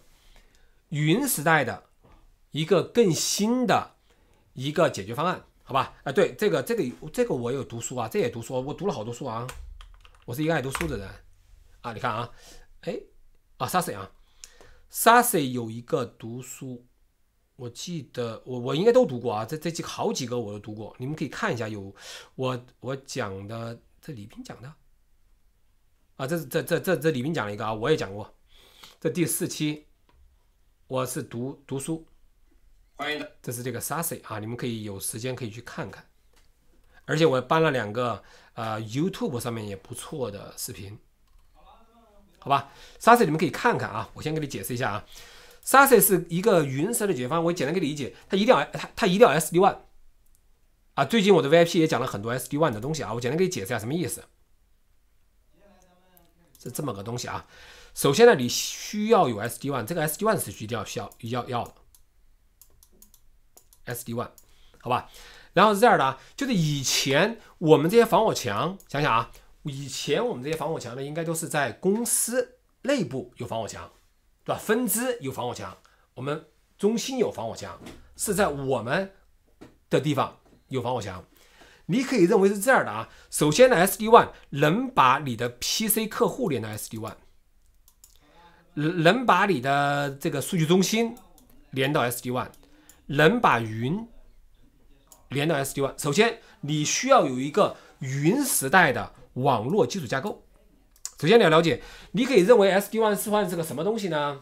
云时代的一个更新的一个解决方案，好吧？啊，对，这个这个这个我有读书啊，这也读书，我读了好多书啊，我是一个爱读书的人啊。你看啊，哎，啊 s a s s 啊 s a s s 有一个读书。我记得我我应该都读过啊，这这几好几个我都读过，你们可以看一下，有我我讲的，这李斌讲的啊，这这这这这李斌讲了一个啊，我也讲过，这第四期我是读读书，欢迎的，这是这个 Sassy 啊，你们可以有时间可以去看看，而且我搬了两个呃 YouTube 上面也不错的视频，好吧，Sassy 你们可以看看啊，我先给你解释一下啊。SASE 是一个云上的解决方案，我简单给你理解，它一定要它它一定要 s d One 啊。最近我的 VIP 也讲了很多 s d One 的东西啊，我简单给你解释一下什么意思，是这么个东西啊。首先呢，你需要有 s d One，这个 s d One 是需要需要要要的 s d One，好吧？然后是这样的啊，就是以前我们这些防火墙，想想啊，以前我们这些防火墙呢，应该都是在公司内部有防火墙。对吧？分支有防火墙，我们中心有防火墙，是在我们的地方有防火墙。你可以认为是这样的啊。首先呢 s d One 能把你的 PC 客户连到 s d o n 能能把你的这个数据中心连到 s d One，能把云连到 s d One。首先，你需要有一个云时代的网络基础架构。首先你要了解，你可以认为 SD One 交换是个什么东西呢？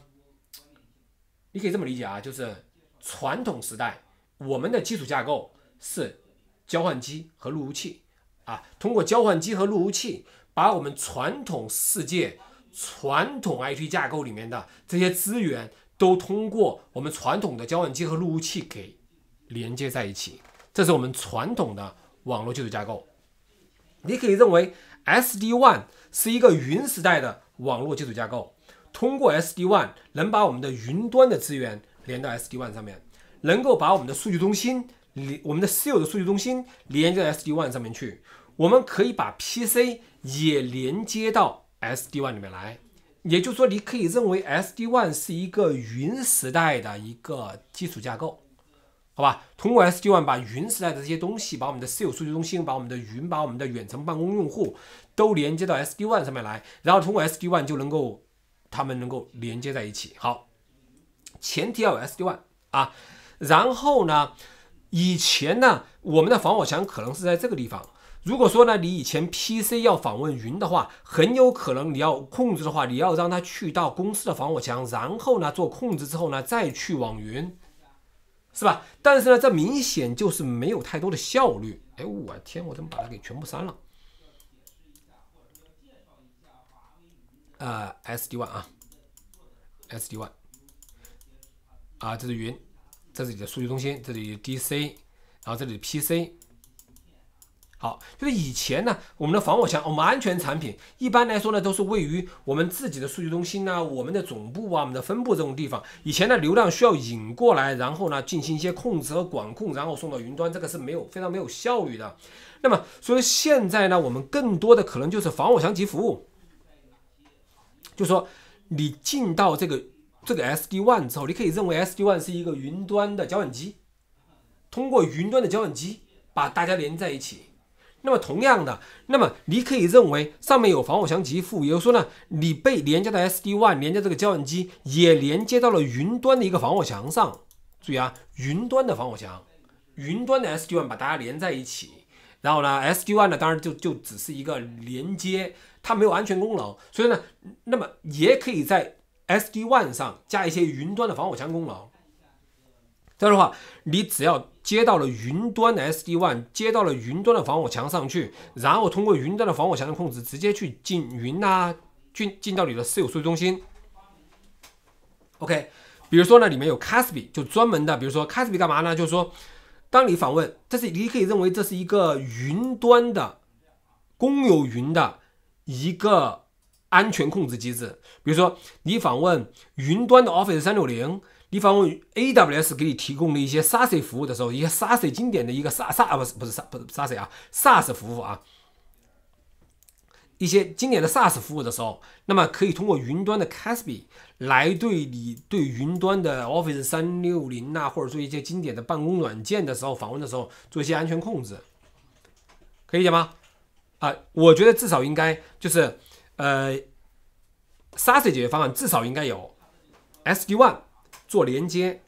你可以这么理解啊，就是传统时代我们的基础架构是交换机和路由器啊，通过交换机和路由器把我们传统世界、传统 IT 架构里面的这些资源都通过我们传统的交换机和路由器给连接在一起，这是我们传统的网络基础架构。你可以认为 SD One 是一个云时代的网络基础架构，通过 SD One 能把我们的云端的资源连到 SD One 上面，能够把我们的数据中心，连我们的私有的数据中心连接到 SD One 上面去。我们可以把 PC 也连接到 SD One 里面来，也就是说，你可以认为 SD One 是一个云时代的一个基础架构，好吧？通过 SD One 把云时代的这些东西，把我们的私有数据中心，把我们的云，把我们的远程办公用户。都连接到 SD One 上面来，然后通过 SD One 就能够，它们能够连接在一起。好，前提要有 SD One 啊。然后呢，以前呢，我们的防火墙可能是在这个地方。如果说呢，你以前 PC 要访问云的话，很有可能你要控制的话，你要让它去到公司的防火墙，然后呢做控制之后呢，再去网云，是吧？但是呢，这明显就是没有太多的效率。哎我天，我怎么把它给全部删了？呃，SD One 啊，SD One 啊，这是云，这是你的数据中心，这里 DC，然后这里 PC。好，就是以前呢，我们的防火墙，我们安全产品，一般来说呢，都是位于我们自己的数据中心啊，我们的总部啊，我们的分部这种地方。以前呢，流量需要引过来，然后呢，进行一些控制和管控，然后送到云端，这个是没有非常没有效率的。那么，所以现在呢，我们更多的可能就是防火墙级服务。就说你进到这个这个 SD One 之后，你可以认为 SD One 是一个云端的交换机，通过云端的交换机把大家连在一起。那么同样的，那么你可以认为上面有防火墙级富，也就是说呢，你被连接的 SD One 连接这个交换机也连接到了云端的一个防火墙上。注意啊，云端的防火墙，云端的 SD One 把大家连在一起。然后呢，SD One 呢，当然就就只是一个连接。它没有安全功能，所以呢，那么也可以在 s d One 上加一些云端的防火墙功能。这样的话，你只要接到了云端的 s d One，接到了云端的防火墙上去，然后通过云端的防火墙的控制，直接去进云啊，进进到你的私有数据中心。OK，比如说呢，里面有 c a s p e 就专门的，比如说 c a s p e 干嘛呢？就是说，当你访问，这是你可以认为这是一个云端的公有云的。一个安全控制机制，比如说你访问云端的 Office 三六零，你访问 AWS 给你提供的一些 SaaS 服务的时候，一些 SaaS 经典的一个 SaaS 啊不是不是 S 不是 SaaS 啊 SaaS 服务啊，一些经典的 SaaS 服务的时候，那么可以通过云端的 CASB 来对你对云端的 Office 三六零呐，或者做一些经典的办公软件的时候访问的时候做一些安全控制，可以理解吗？啊，我觉得至少应该就是，呃 s a s 解决方案至少应该有 SD One 做连接，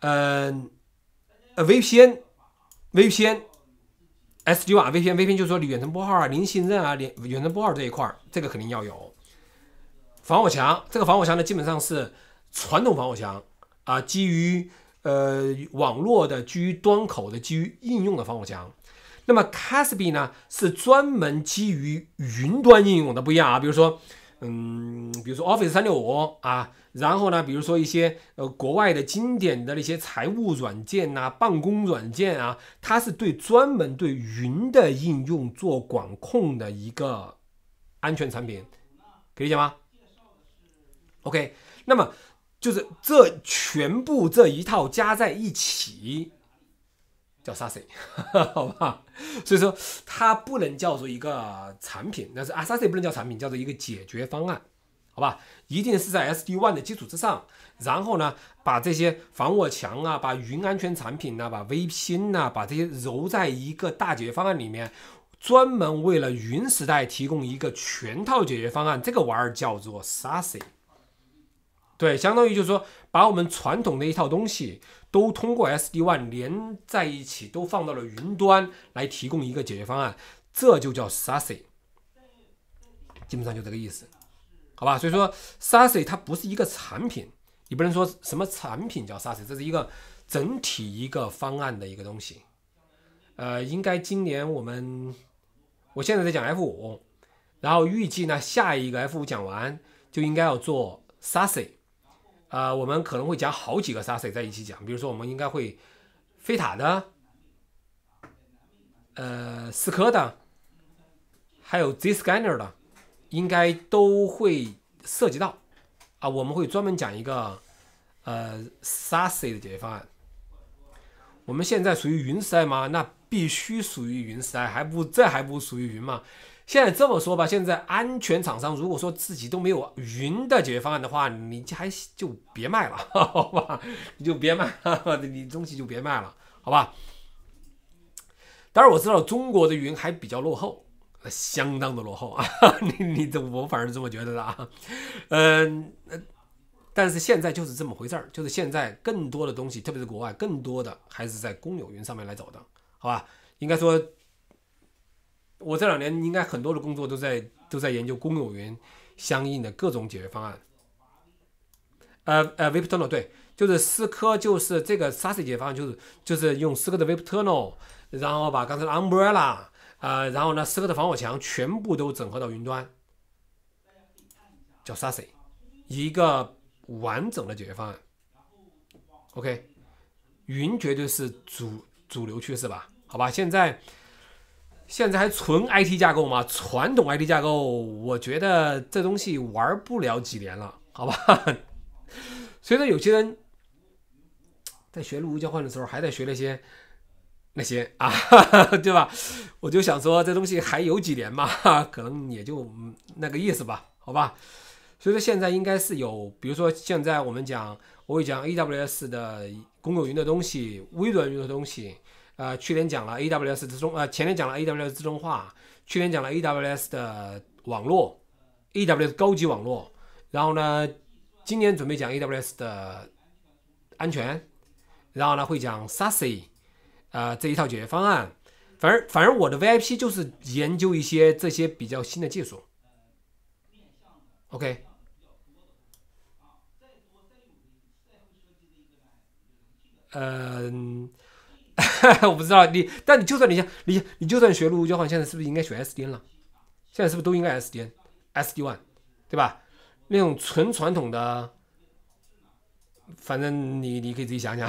嗯，呃 VPN，VPN，SD One VPN VPN 就是说你远程拨号啊、零信任啊、连远程拨号这一块儿，这个肯定要有。防火墙，这个防火墙呢，基本上是传统防火墙啊，基于呃网络的、基于端口的、基于应用的防火墙。那么，Casbi 呢是专门基于云端应用的，不一样啊。比如说，嗯，比如说 Office 三六五啊，然后呢，比如说一些呃国外的经典的那些财务软件呐、办公软件啊，它是对专门对云的应用做管控的一个安全产品，可以理解吗？OK，那么就是这全部这一套加在一起。叫 SASE，好吧，所以说它不能叫做一个产品，但是啊 SASE 不能叫产品，叫做一个解决方案，好吧，一定是在 SDN o e 的基础之上，然后呢把这些防火墙啊、把云安全产品呐、把 VPN 呐、把这些揉在一个大解决方案里面，专门为了云时代提供一个全套解决方案，这个玩意儿叫做 SASE，对，相当于就是说把我们传统的一套东西。都通过 SDY 连在一起，都放到了云端来提供一个解决方案，这就叫 SaaS，基本上就这个意思，好吧？所以说 SaaS 它不是一个产品，你不能说什么产品叫 SaaS，这是一个整体一个方案的一个东西。呃，应该今年我们，我现在在讲 F5，然后预计呢下一个 F5 讲完就应该要做 SaaS。啊，我们可能会讲好几个 s a s e 在一起讲，比如说我们应该会飞塔的，呃，思科的，还有 ZScanner 的，应该都会涉及到。啊，我们会专门讲一个呃 s a s e 的解决方案。我们现在属于云时代吗？那必须属于云时代，还不这还不属于云吗？现在这么说吧，现在安全厂商如果说自己都没有云的解决方案的话，你还就别卖了，好吧？你就别卖，你东西就别卖了，好吧？当然我知道中国的云还比较落后，相当的落后啊！你你我反正是这么觉得的啊，嗯，但是现在就是这么回事儿，就是现在更多的东西，特别是国外，更多的还是在公有云上面来走的，好吧？应该说。我这两年应该很多的工作都在都在研究公有云相应的各种解决方案。呃呃，Vipternal 对，就是思科就是这个 SaaS 解决方案，就是就是用思科的 Vipternal，然后把刚才的 Umbrella 啊，然后呢思科的防火墙全部都整合到云端，叫 SaaS，一个完整的解决方案。OK，云绝对是主主流趋势吧？好吧，现在。现在还纯 IT 架构吗？传统 IT 架构，我觉得这东西玩不了几年了，好吧。所以说，有些人在学路由交换的时候，还在学那些那些啊，对吧？我就想说，这东西还有几年嘛？可能也就那个意思吧，好吧。所以说，现在应该是有，比如说现在我们讲，我讲 AWS 的公有云的东西，微软云的东西。呃，去年讲了 AWS 自中，呃，前年讲了 AWS 自动化，去年讲了 AWS 的网络，AWS 高级网络，然后呢，今年准备讲 AWS 的安全，然后呢会讲 SASE，呃这一套解决方案。反正反正我的 VIP 就是研究一些这些比较新的技术。OK。嗯。我不知道你，但你就算你想你你就算学路由交换，现在是不是应该学 SDN 了？现在是不是都应该 SDN、SDN，对吧？那种纯传统的，反正你你可以自己想想，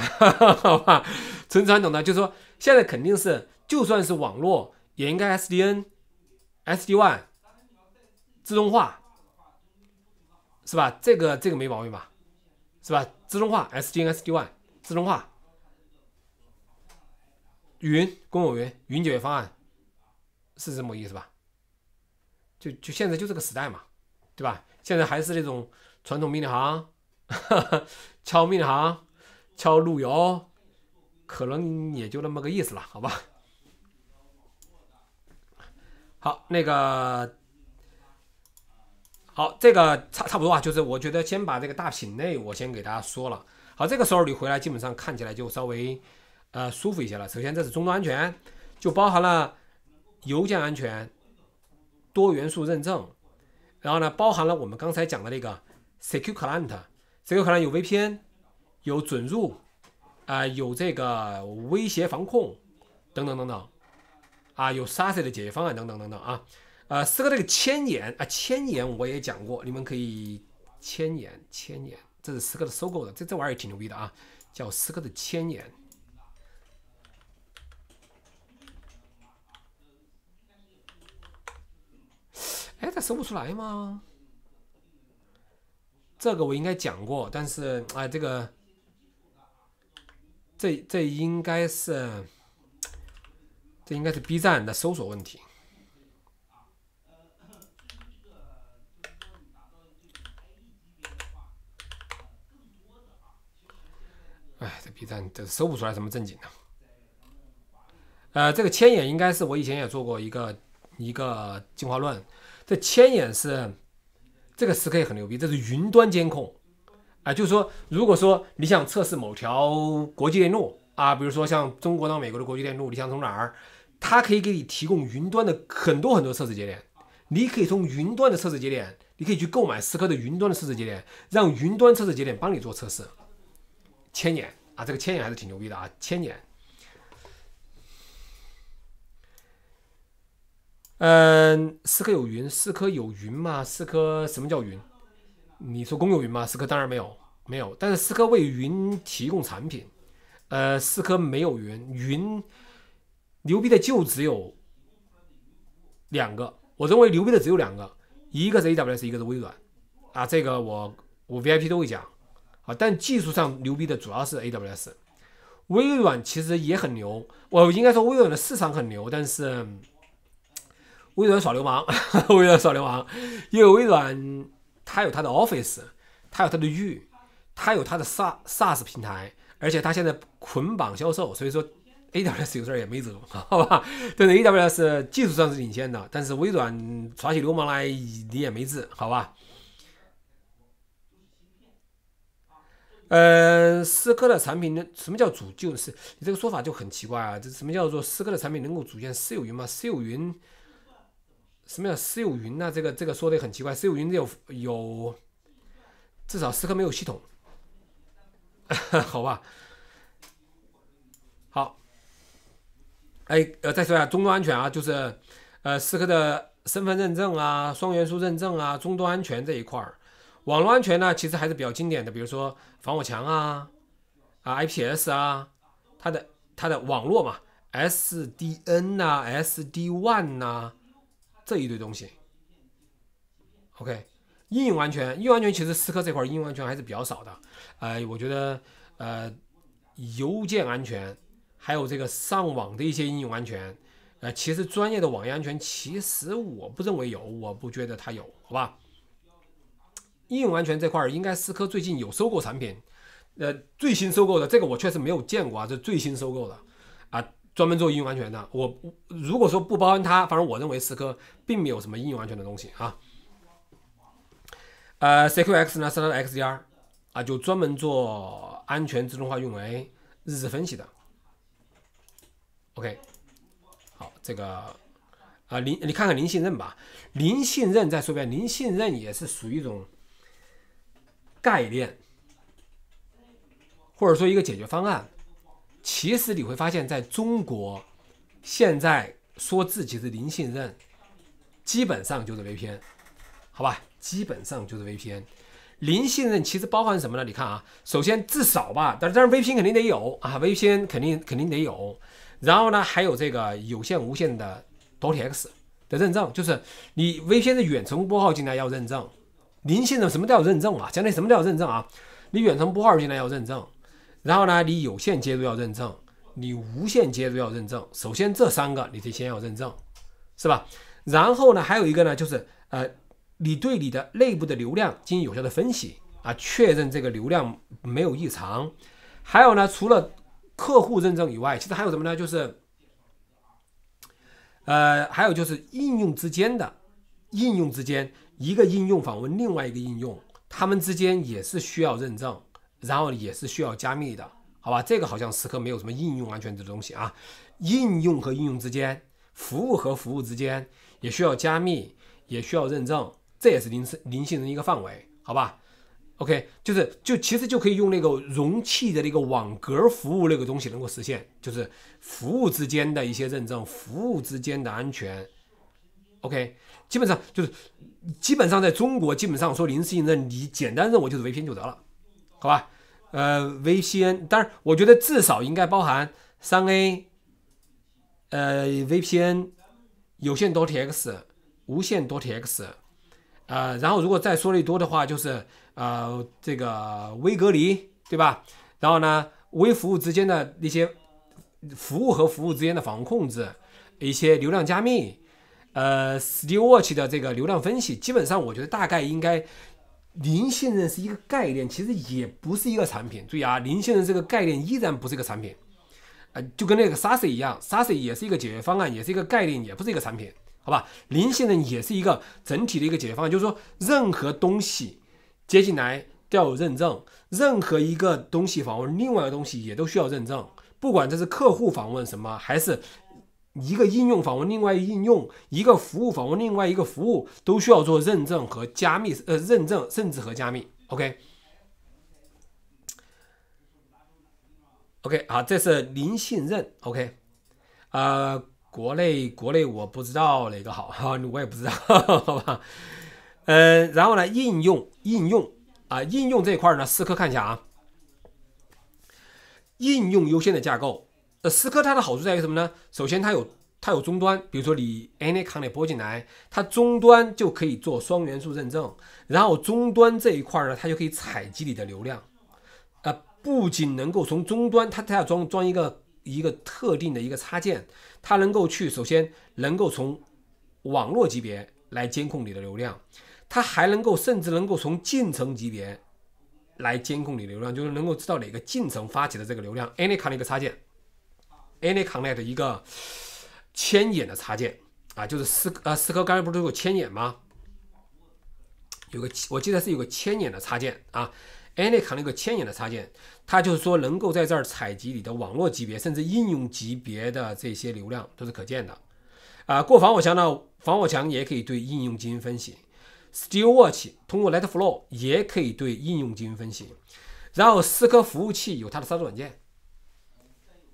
好吧？纯传统的，就是说现在肯定是，就算是网络也应该 SDN、SDN，自动化，是吧？这个这个没毛病吧？是吧？自动化 SDN、SDN，自动化。云公有云云解决方案是这么意思吧？就就现在就这个时代嘛，对吧？现在还是那种传统命令行 敲命令行敲路由，可能也就那么个意思了，好吧？好，那个好，这个差差不多啊，就是我觉得先把这个大品类我先给大家说了。好，这个时候你回来，基本上看起来就稍微。呃，舒服一些了。首先，这是终端安全，就包含了邮件安全、多元素认证，然后呢，包含了我们刚才讲的那个 Secure Client。Secure Client 有 VPN，有准入，啊，有这个威胁防控等等等等，啊，有 SASE 的解决方案等等等等啊。呃，思科这个千眼啊，千眼我也讲过，你们可以千眼千眼，这是思科的收购的，这这玩意儿也挺牛逼的啊，叫思科的千眼。哎，他搜不出来吗？这个我应该讲过，但是啊，这个这这应该是这应该是 B 站的搜索问题。哎，这 B 站这搜不出来什么正经的。呃，这个千眼应该是我以前也做过一个一个进化论。这千眼是这个时可以很牛逼，这是云端监控啊，就是说，如果说你想测试某条国际电路啊，比如说像中国到美国的国际电路，你想从哪儿，它可以给你提供云端的很多很多测试节点，你可以从云端的测试节点，你可以去购买思科的云端的测试节点，让云端测试节点帮你做测试。千眼啊，这个千眼还是挺牛逼的啊，千眼。嗯，思科有云，思科有云吗？思科什么叫云？你说公有云吗？思科当然没有，没有。但是思科为云提供产品，呃，思科没有云，云牛逼的就只有两个，我认为牛逼的只有两个，一个是 AWS，一个是微软啊。这个我我 VIP 都会讲啊，但技术上牛逼的主要是 AWS，微软其实也很牛，我应该说微软的市场很牛，但是。微软耍流氓，微软耍流氓，因为微软它有它的 Office，它有它的域，它有它的 SaaS 平台，而且它现在捆绑销售，所以说 AWS 有时候也没辙，好吧？对，AWS 技术上是领先的，但是微软耍起流氓来你也没辙，好吧？嗯，思科的产品，呢？什么叫主就？是你这个说法就很奇怪啊！这什么叫做思科的产品能够组建私有云吗？私有云？什么叫私有云呢？这个这个说的很奇怪。私有云有有，至少思科没有系统，好吧？好，哎呃，再说一下终端安全啊，就是呃思科的身份认证啊、双元素认证啊、终端安全这一块儿。网络安全呢，其实还是比较经典的，比如说防火墙啊、啊 IPS 啊，它的它的网络嘛，SDN 呐、SDN o e 呐。这一堆东西，OK，应用安全，应用安全其实思科这块应用安全还是比较少的，呃，我觉得呃，邮件安全，还有这个上网的一些应用安全，呃，其实专业的网页安全，其实我不认为有，我不觉得它有，好吧？应用安全这块儿，应该思科最近有收购产品，呃，最新收购的这个我确实没有见过，啊，这最新收购的啊。专门做应用安全的，我如果说不包含它，反正我认为思科并没有什么应用安全的东西啊。呃，CQX 呢是它的 XDR 啊，就专门做安全自动化运维日志分析的。OK，好，这个啊，零你看看零信任吧，零信任再说一遍，零信任也是属于一种概念，或者说一个解决方案。其实你会发现，在中国，现在说自己是零信任，基本上就是 VPN，好吧，基本上就是 VPN。零信任其实包含什么呢？你看啊，首先至少吧，但是但是 VPN 肯定得有啊，VPN 肯定肯定得有。然后呢，还有这个有线、无线的 DotX 的认证，就是你 VPN 的远程拨号进来要认证，零信任什么叫认证啊？将来什么叫认证啊？你远程拨号进来要认证。然后呢，你有线接入要认证，你无线接入要认证。首先，这三个你得先要认证，是吧？然后呢，还有一个呢，就是呃，你对你的内部的流量进行有效的分析啊，确认这个流量没有异常。还有呢，除了客户认证以外，其实还有什么呢？就是呃，还有就是应用之间的，应用之间一个应用访问另外一个应用，他们之间也是需要认证。然后也是需要加密的，好吧？这个好像时刻没有什么应用安全的东西啊。应用和应用之间，服务和服务之间也需要加密，也需要认证，这也是零零信任一个范围，好吧？OK，就是就其实就可以用那个容器的那个网格服务那个东西能够实现，就是服务之间的一些认证，服务之间的安全。OK，基本上就是基本上在中国，基本上说零信任，你简单认为就是 VPN 就得了。好吧，呃，VPN，但是我觉得至少应该包含三 A，呃，VPN，有限多 T X，无线多 T X，呃，然后如果再说的多的话，就是呃，这个微隔离，对吧？然后呢，微服务之间的那些服务和服务之间的访问控制，一些流量加密，呃，Still Watch 的这个流量分析，基本上我觉得大概应该。零信任是一个概念，其实也不是一个产品。注意啊，零信任这个概念依然不是一个产品，呃，就跟那个 SaaS 一样，SaaS 也是一个解决方案，也是一个概念，也不是一个产品，好吧？零信任也是一个整体的一个解决方案，就是说，任何东西接进来都要有认证，任何一个东西访问另外一个东西也都需要认证，不管这是客户访问什么，还是。一个应用访问另外一个应用，一个服务访问另外一个服务，都需要做认证和加密，呃，认证甚至和加密。OK，OK，好，这是零信任。OK，啊，国内国内我不知道哪个好哈，我也不知道，好吧。嗯，然后呢，应用应用啊，应用这一块呢，思科看一下啊，应用优先的架构。呃，思科它的好处在于什么呢？首先，它有它有终端，比如说你 a n y c o n n e 拨进来，它终端就可以做双元素认证，然后终端这一块呢，它就可以采集你的流量。呃，不仅能够从终端，它它要装装一个一个特定的一个插件，它能够去首先能够从网络级别来监控你的流量，它还能够甚至能够从进程级别来监控你流量，就是能够知道哪个进程发起的这个流量。a n y c o n e 一个插件。AnyConnect 一个千眼的插件啊，就是思呃思科刚才不是都有千眼吗？有个我记得是有个千眼的插件啊，AnyConnect 个千眼的插件，它就是说能够在这儿采集你的网络级别甚至应用级别的这些流量都是可见的啊。过防火墙呢，防火墙也可以对应用进行分析。SteelWatch 通过 l e t Flow 也可以对应用进行分析。然后思科服务器有它的操作软件。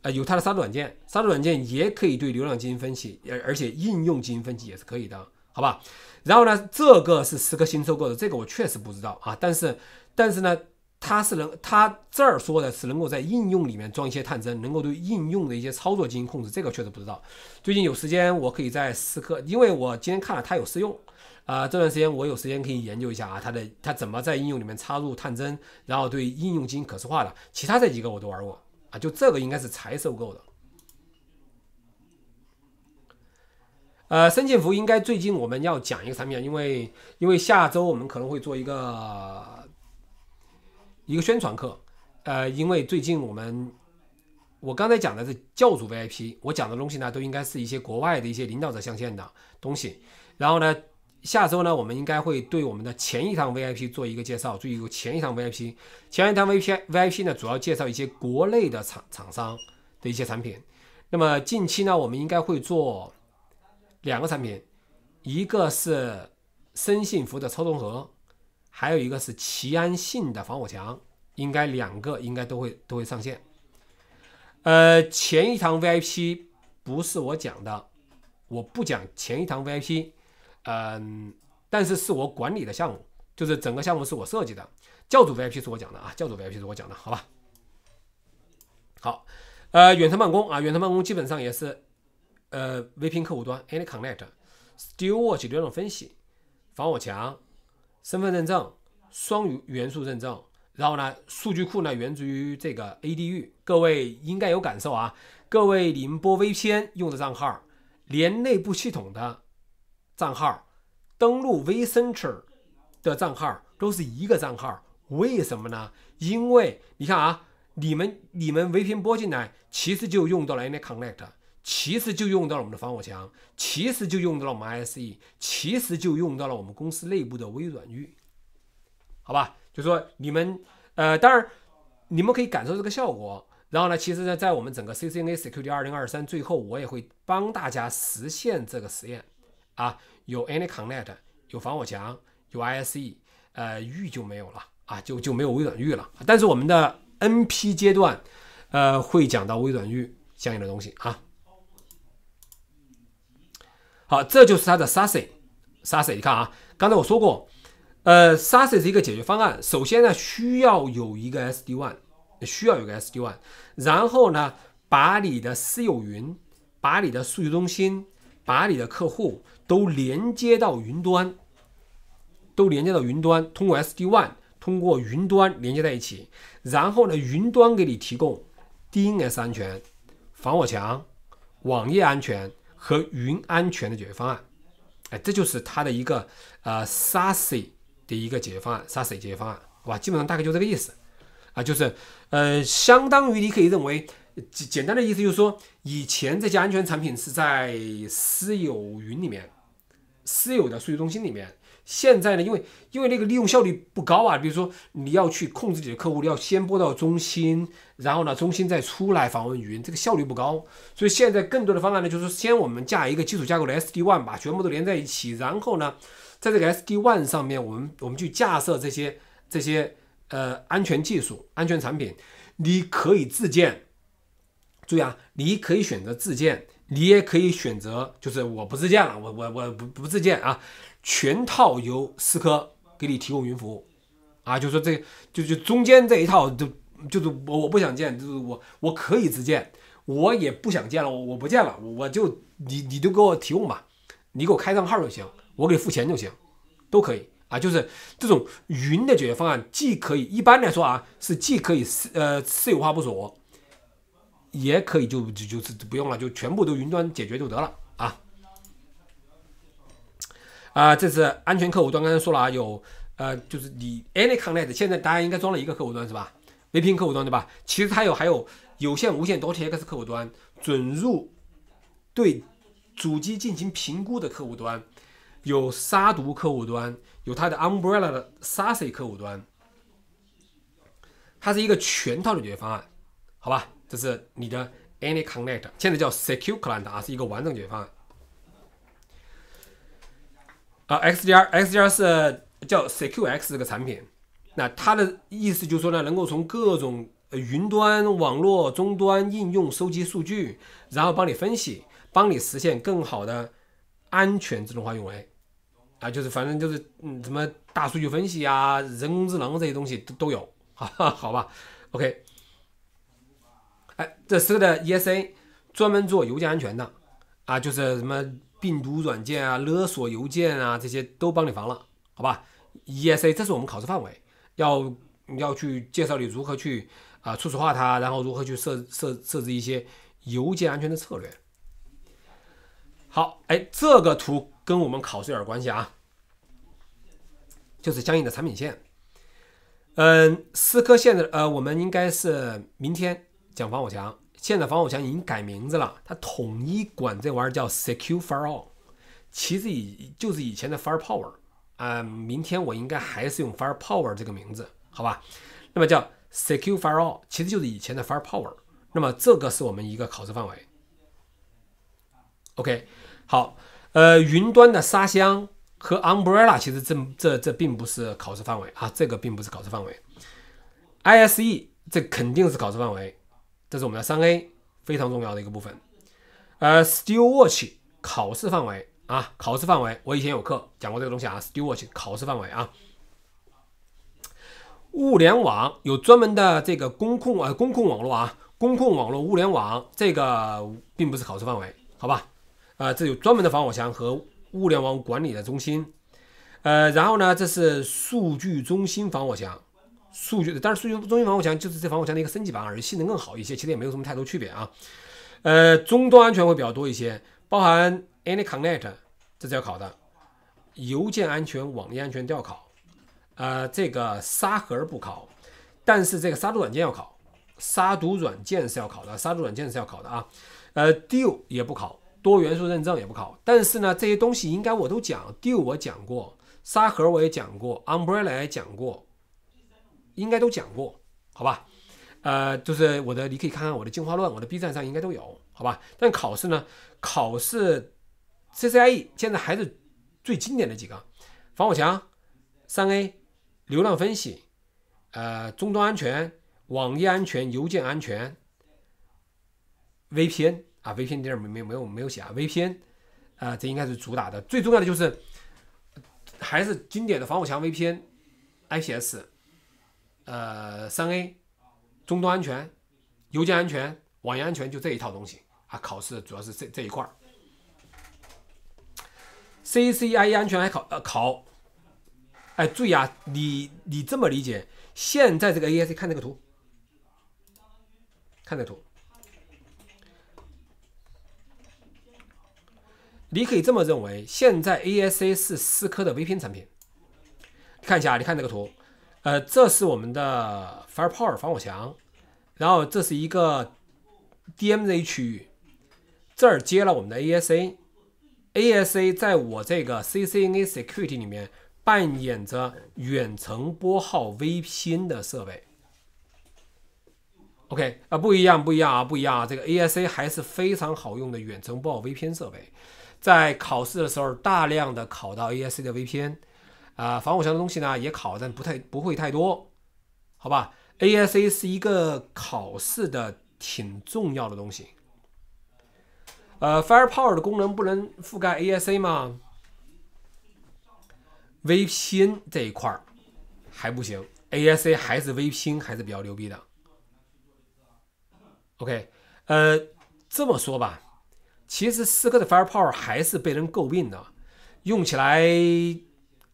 呃，有它的杀毒软件，杀毒软件也可以对流量进行分析，而而且应用进行分析也是可以的，好吧？然后呢，这个是思科新收购的，这个我确实不知道啊。但是，但是呢，它是能，它这儿说的是能够在应用里面装一些探针，能够对应用的一些操作进行控制，这个确实不知道。最近有时间，我可以在思科，因为我今天看了它有试用，啊，这段时间我有时间可以研究一下啊，它的它怎么在应用里面插入探针，然后对应用进行可视化的，其他这几个我都玩过。啊，就这个应该是才收购的。呃，申建福应该最近我们要讲一个产品，因为因为下周我们可能会做一个一个宣传课。呃，因为最近我们我刚才讲的是教主 VIP，我讲的东西呢，都应该是一些国外的一些领导者象限的东西。然后呢？下周呢，我们应该会对我们的前一堂 VIP 做一个介绍。注意，前一堂 VIP，前一堂 VIPVIP 呢，主要介绍一些国内的厂厂商的一些产品。那么近期呢，我们应该会做两个产品，一个是深信服的超综合，还有一个是齐安信的防火墙，应该两个应该都会都会上线。呃，前一堂 VIP 不是我讲的，我不讲前一堂 VIP。嗯，但是是我管理的项目，就是整个项目是我设计的。教主 VIP 是我讲的啊，教主 VIP 是我讲的，好吧？好，呃，远程办公啊，远程办公基本上也是呃，微屏客户端 a n y c o n n e c t s t e l Watch 流量分析，防火墙，身份认证，双元元素认证，然后呢，数据库呢，源自于这个 AD u 各位应该有感受啊，各位宁波微 n 用的账号，连内部系统的。账号，登录 Vcenter 的账号都是一个账号，为什么呢？因为你看啊，你们你们 p 频播进来，其实就用到了 NAC Connect，其实就用到了我们的防火墙，其实就用到了我们 ISE，其实就用到了我们公司内部的微软域，好吧？就说你们，呃，当然，你们可以感受这个效果。然后呢，其实呢，在我们整个 CCNA Security 二零二三最后，我也会帮大家实现这个实验。啊，有 AnyConnect，有防火墙，有 ISE，呃，域就没有了啊，就就没有微软域了。但是我们的 NP 阶段，呃，会讲到微软域相应的东西啊。好，这就是它的 SASE，SASE 你看啊，刚才我说过，呃，SASE 是一个解决方案，首先呢需要有一个 s d One，需要有个 s d One，然后呢把你的私有云、把你的数据中心、把你的客户。都连接到云端，都连接到云端，通过 s d One，通过云端连接在一起。然后呢，云端给你提供 DNS 安全、防火墙、网页安全和云安全的解决方案。哎，这就是它的一个呃 SASE 的一个解决方案，SASE 解决方案，好吧，基本上大概就这个意思啊，就是呃，相当于你可以认为。简简单的意思就是说，以前这些安全产品是在私有云里面、私有的数据中心里面。现在呢，因为因为那个利用效率不高啊，比如说你要去控制你的客户，你要先拨到中心，然后呢中心再出来访问云，这个效率不高。所以现在更多的方案呢，就是先我们架一个基础架构的 SDN，o e 把全部都连在一起，然后呢，在这个 SDN o e 上面，我们我们去架设这些这些呃安全技术、安全产品，你可以自建。注意啊，你可以选择自建，你也可以选择，就是我不自建了，我我我不不自建啊，全套由思科给你提供云服务啊，就说这就就中间这一套，就就是我我不想建，就是我我可以自建，我也不想建了，我我不建了，我就你你就给我提供吧，你给我开账号就行，我给付钱就行，都可以啊，就是这种云的解决方案，既可以一般来说啊，是既可以私呃私有化部署。也可以，就就就是不用了，就全部都云端解决就得了啊！啊，这是安全客户端，刚才说了啊，有呃，就是你 AnyConnect 现在大家应该装了一个客户端是吧？VPN 客户端对吧？其实它有还有有线、无线、DotX 客户端准入，对主机进行评估的客户端，有杀毒客户端，有它的 Umbrella 的 s a s s 客户端，它是一个全套的解决方案，好吧？这是你的 Any Connect，现在叫 Secure c l i e n t 啊，是一个完整解决方案。啊，XDR，XDR 是叫 SecureX 这个产品，那它的意思就是说呢，能够从各种云端、网络、终端、应用收集数据，然后帮你分析，帮你实现更好的安全自动化运维。啊，就是反正就是嗯，什么大数据分析啊、人工智能这些东西都都有，哈哈，好吧，OK。哎，这四个的 E S A 专门做邮件安全的啊，就是什么病毒软件啊、勒索邮件啊，这些都帮你防了，好吧？E S A 这是我们考试范围，要要去介绍你如何去啊初始化它，然后如何去设设设置一些邮件安全的策略。好，哎，这个图跟我们考试有点关系啊，就是相应的产品线。嗯，思科线的呃，我们应该是明天。讲防火墙，现在防火墙已经改名字了，它统一管这玩意儿叫 Secure Firewall，其实以就是以前的 Firepower 啊。明天我应该还是用 Firepower 这个名字，好吧？那么叫 Secure Firewall，其实就是以前的 Firepower。那么这个是我们一个考试范围。OK，好，呃，云端的沙箱和 Umbrella 其实这这这并不是考试范围啊，这个并不是考试范围。ISE 这肯定是考试范围。这是我们的三 A 非常重要的一个部分，呃 s t e l l Watch 考试范围啊，考试范围，我以前有课讲过这个东西啊 s t e l l Watch 考试范围啊，物联网有专门的这个公控啊，公控网络啊，公控网络物联网这个并不是考试范围，好吧？呃，这有专门的防火墙和物联网管理的中心，呃，然后呢，这是数据中心防火墙。数据，但是数据中心防火墙就是这防火墙的一个升级版，而性能更好一些，其实也没有什么太多区别啊。呃，终端安全会比较多一些，包含 AnyConnect 这是要考的，邮件安全、网页安全都要考，啊，这个沙盒不考，但是这个杀毒软件要考，杀毒软件是要考的，杀毒软件是要考的啊。呃，Dell 也不考，多元素认证也不考，但是呢，这些东西应该我都讲，Dell 我讲过，沙盒我也讲过，Umbrella 也讲过。应该都讲过，好吧？呃，就是我的，你可以看看我的进化论，我的 B 站上应该都有，好吧？但考试呢？考试 CCIE 现在还是最经典的几个：防火墙、三 A、流量分析、呃，终端安全、网页安全、邮件安全、VPN 啊，VPN 这儿没没没有没有写啊，VPN 啊，这应该是主打的，最重要的就是还是经典的防火墙、VPN、IPS。呃，三 A，终端安全、邮件安全、网页安全就这一套东西啊，考试主要是这这一块儿。C C I 安全还考呃考，哎，注意啊，你你这么理解，现在这个 A S C 看这个图，看这图，你可以这么认为，现在 A S C 是思科的微 n 产品，看一下，你看这个图。呃，这是我们的 Firepower 防火墙，然后这是一个 DMZ 区域，这儿接了我们的 ASA，ASA 在我这个 CCNA Security 里面扮演着远程拨号 VPN 的设备。OK，啊，不一样，不一样啊，不一样啊，这个 ASA 还是非常好用的远程拨号 VPN 设备，在考试的时候大量的考到 ASA 的 VPN。啊，防火墙的东西呢也考，但不太不会太多，好吧？A S A 是一个考试的挺重要的东西。呃，Firepower 的功能不能覆盖 A S A 吗？V P N 这一块还不行，A S A 还是 V P N 还是比较牛逼的。O K，呃，这么说吧，其实思科的 Firepower 还是被人诟病的，用起来。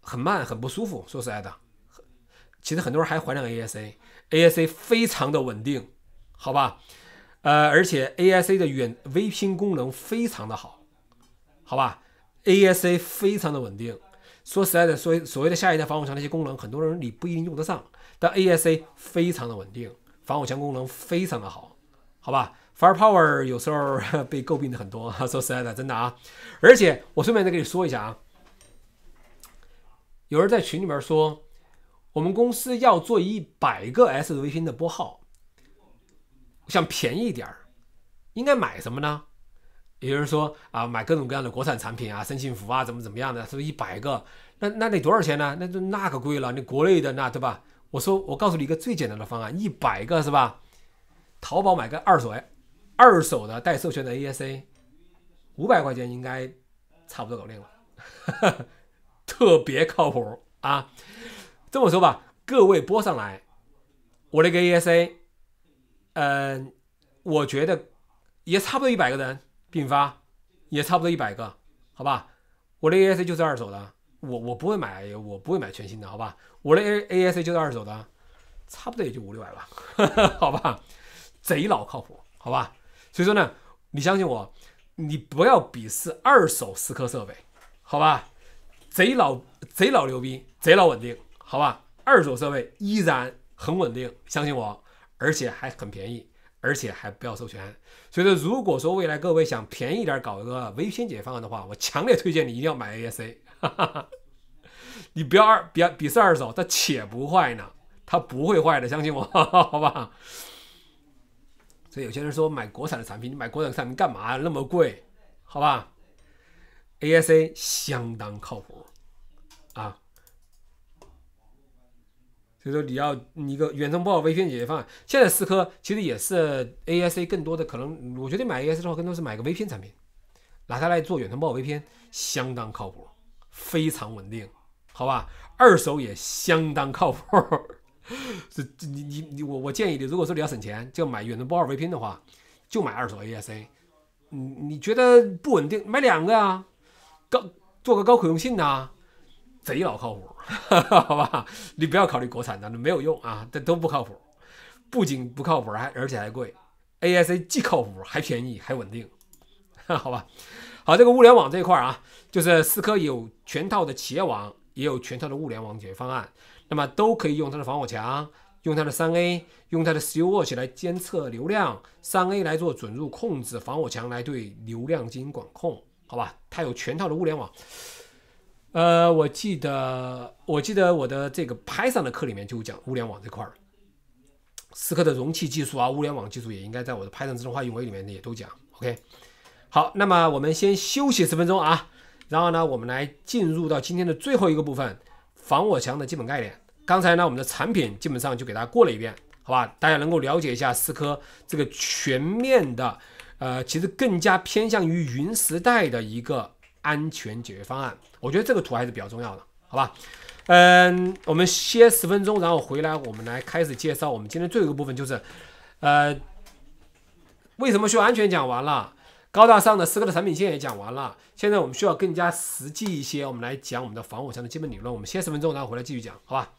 很慢，很不舒服。说实在的，其实很多人还怀念 A I C，A I C 非常的稳定，好吧？呃，而且 A I C 的远微听功能非常的好，好吧？A I C 非常的稳定。说实在的，所所谓的下一代防火墙那些功能，很多人你不一定用得上。但 A I C 非常的稳定，防火墙功能非常的好，好吧？Firepower 有时候 被诟病的很多。说实在的，真的啊。而且我顺便再给你说一下啊。有人在群里面说，我们公司要做一百个 S 微星的拨号，想便宜点儿，应该买什么呢？有人说啊，买各种各样的国产产品啊，申信服啊，怎么怎么样的？是不是一百个，那那得多少钱呢？那那个贵了，那国内的那对吧？我说，我告诉你一个最简单的方案，一百个是吧？淘宝买个二手，二手的带授权的 a s a 五百块钱应该差不多够用了。特别靠谱啊！这么说吧，各位拨上来，我那个 A S A，嗯，我觉得也差不多一百个人并发，也差不多一百个，好吧。我的 A S A 就是二手的，我我不会买，我不会买全新的，好吧。我的 A A S A 就是二手的，差不多也就五六百吧，好吧。贼老靠谱，好吧。所以说呢，你相信我，你不要鄙视二手思科设备，好吧。贼老贼老牛逼，贼老稳定，好吧？二手设备依然很稳定，相信我，而且还很便宜，而且还不要授权。所以说，如果说未来各位想便宜点搞一个微星解方案的话，我强烈推荐你一定要买 A S A，你不要二，别鄙视二手，它且不坏呢，它不会坏的，相信我，好吧？所以有些人说买国产的产品，你买国产产品干嘛那么贵？好吧？A s a 相当靠谱，啊，所以说你要一个远程 VPN 解决方案。现在思科其实也是 A s a 更多的可能，我觉得买 A s a 的话更多是买个 VPN 产品，拿它来做远程 VPN，相当靠谱，非常稳定，好吧？二手也相当靠谱。这 你你你我我建议你，如果说你要省钱，就买远程 VPN 的话，就买二手 A s a 你你觉得不稳定，买两个呀。高做个高可用性呢，贼老靠谱，好吧？你不要考虑国产的，那没有用啊，这都不靠谱，不仅不靠谱，还而且还贵。A S A 既靠谱还便宜还稳定，好吧？好，这个物联网这一块啊，就是思科有全套的企业网，也有全套的物联网解决方案，那么都可以用它的防火墙，用它的三 A，用它的 s t e Watch 来监测流量，三 A 来做准入控制，防火墙来对流量进行管控。好吧，它有全套的物联网。呃，我记得我记得我的这个 Python 的课里面就讲物联网这块儿思科的容器技术啊，物联网技术也应该在我的 Python 自动化运维里面也都讲。OK，好，那么我们先休息十分钟啊，然后呢，我们来进入到今天的最后一个部分——防火墙的基本概念。刚才呢，我们的产品基本上就给大家过了一遍，好吧？大家能够了解一下思科这个全面的。呃，其实更加偏向于云时代的一个安全解决方案，我觉得这个图还是比较重要的，好吧？嗯，我们歇十分钟，然后回来我们来开始介绍我们今天最后一个部分，就是呃，为什么需要安全讲完了，高大上的四个的产品线也讲完了，现在我们需要更加实际一些，我们来讲我们的防火墙的基本理论。我们歇十分钟，然后回来继续讲，好吧？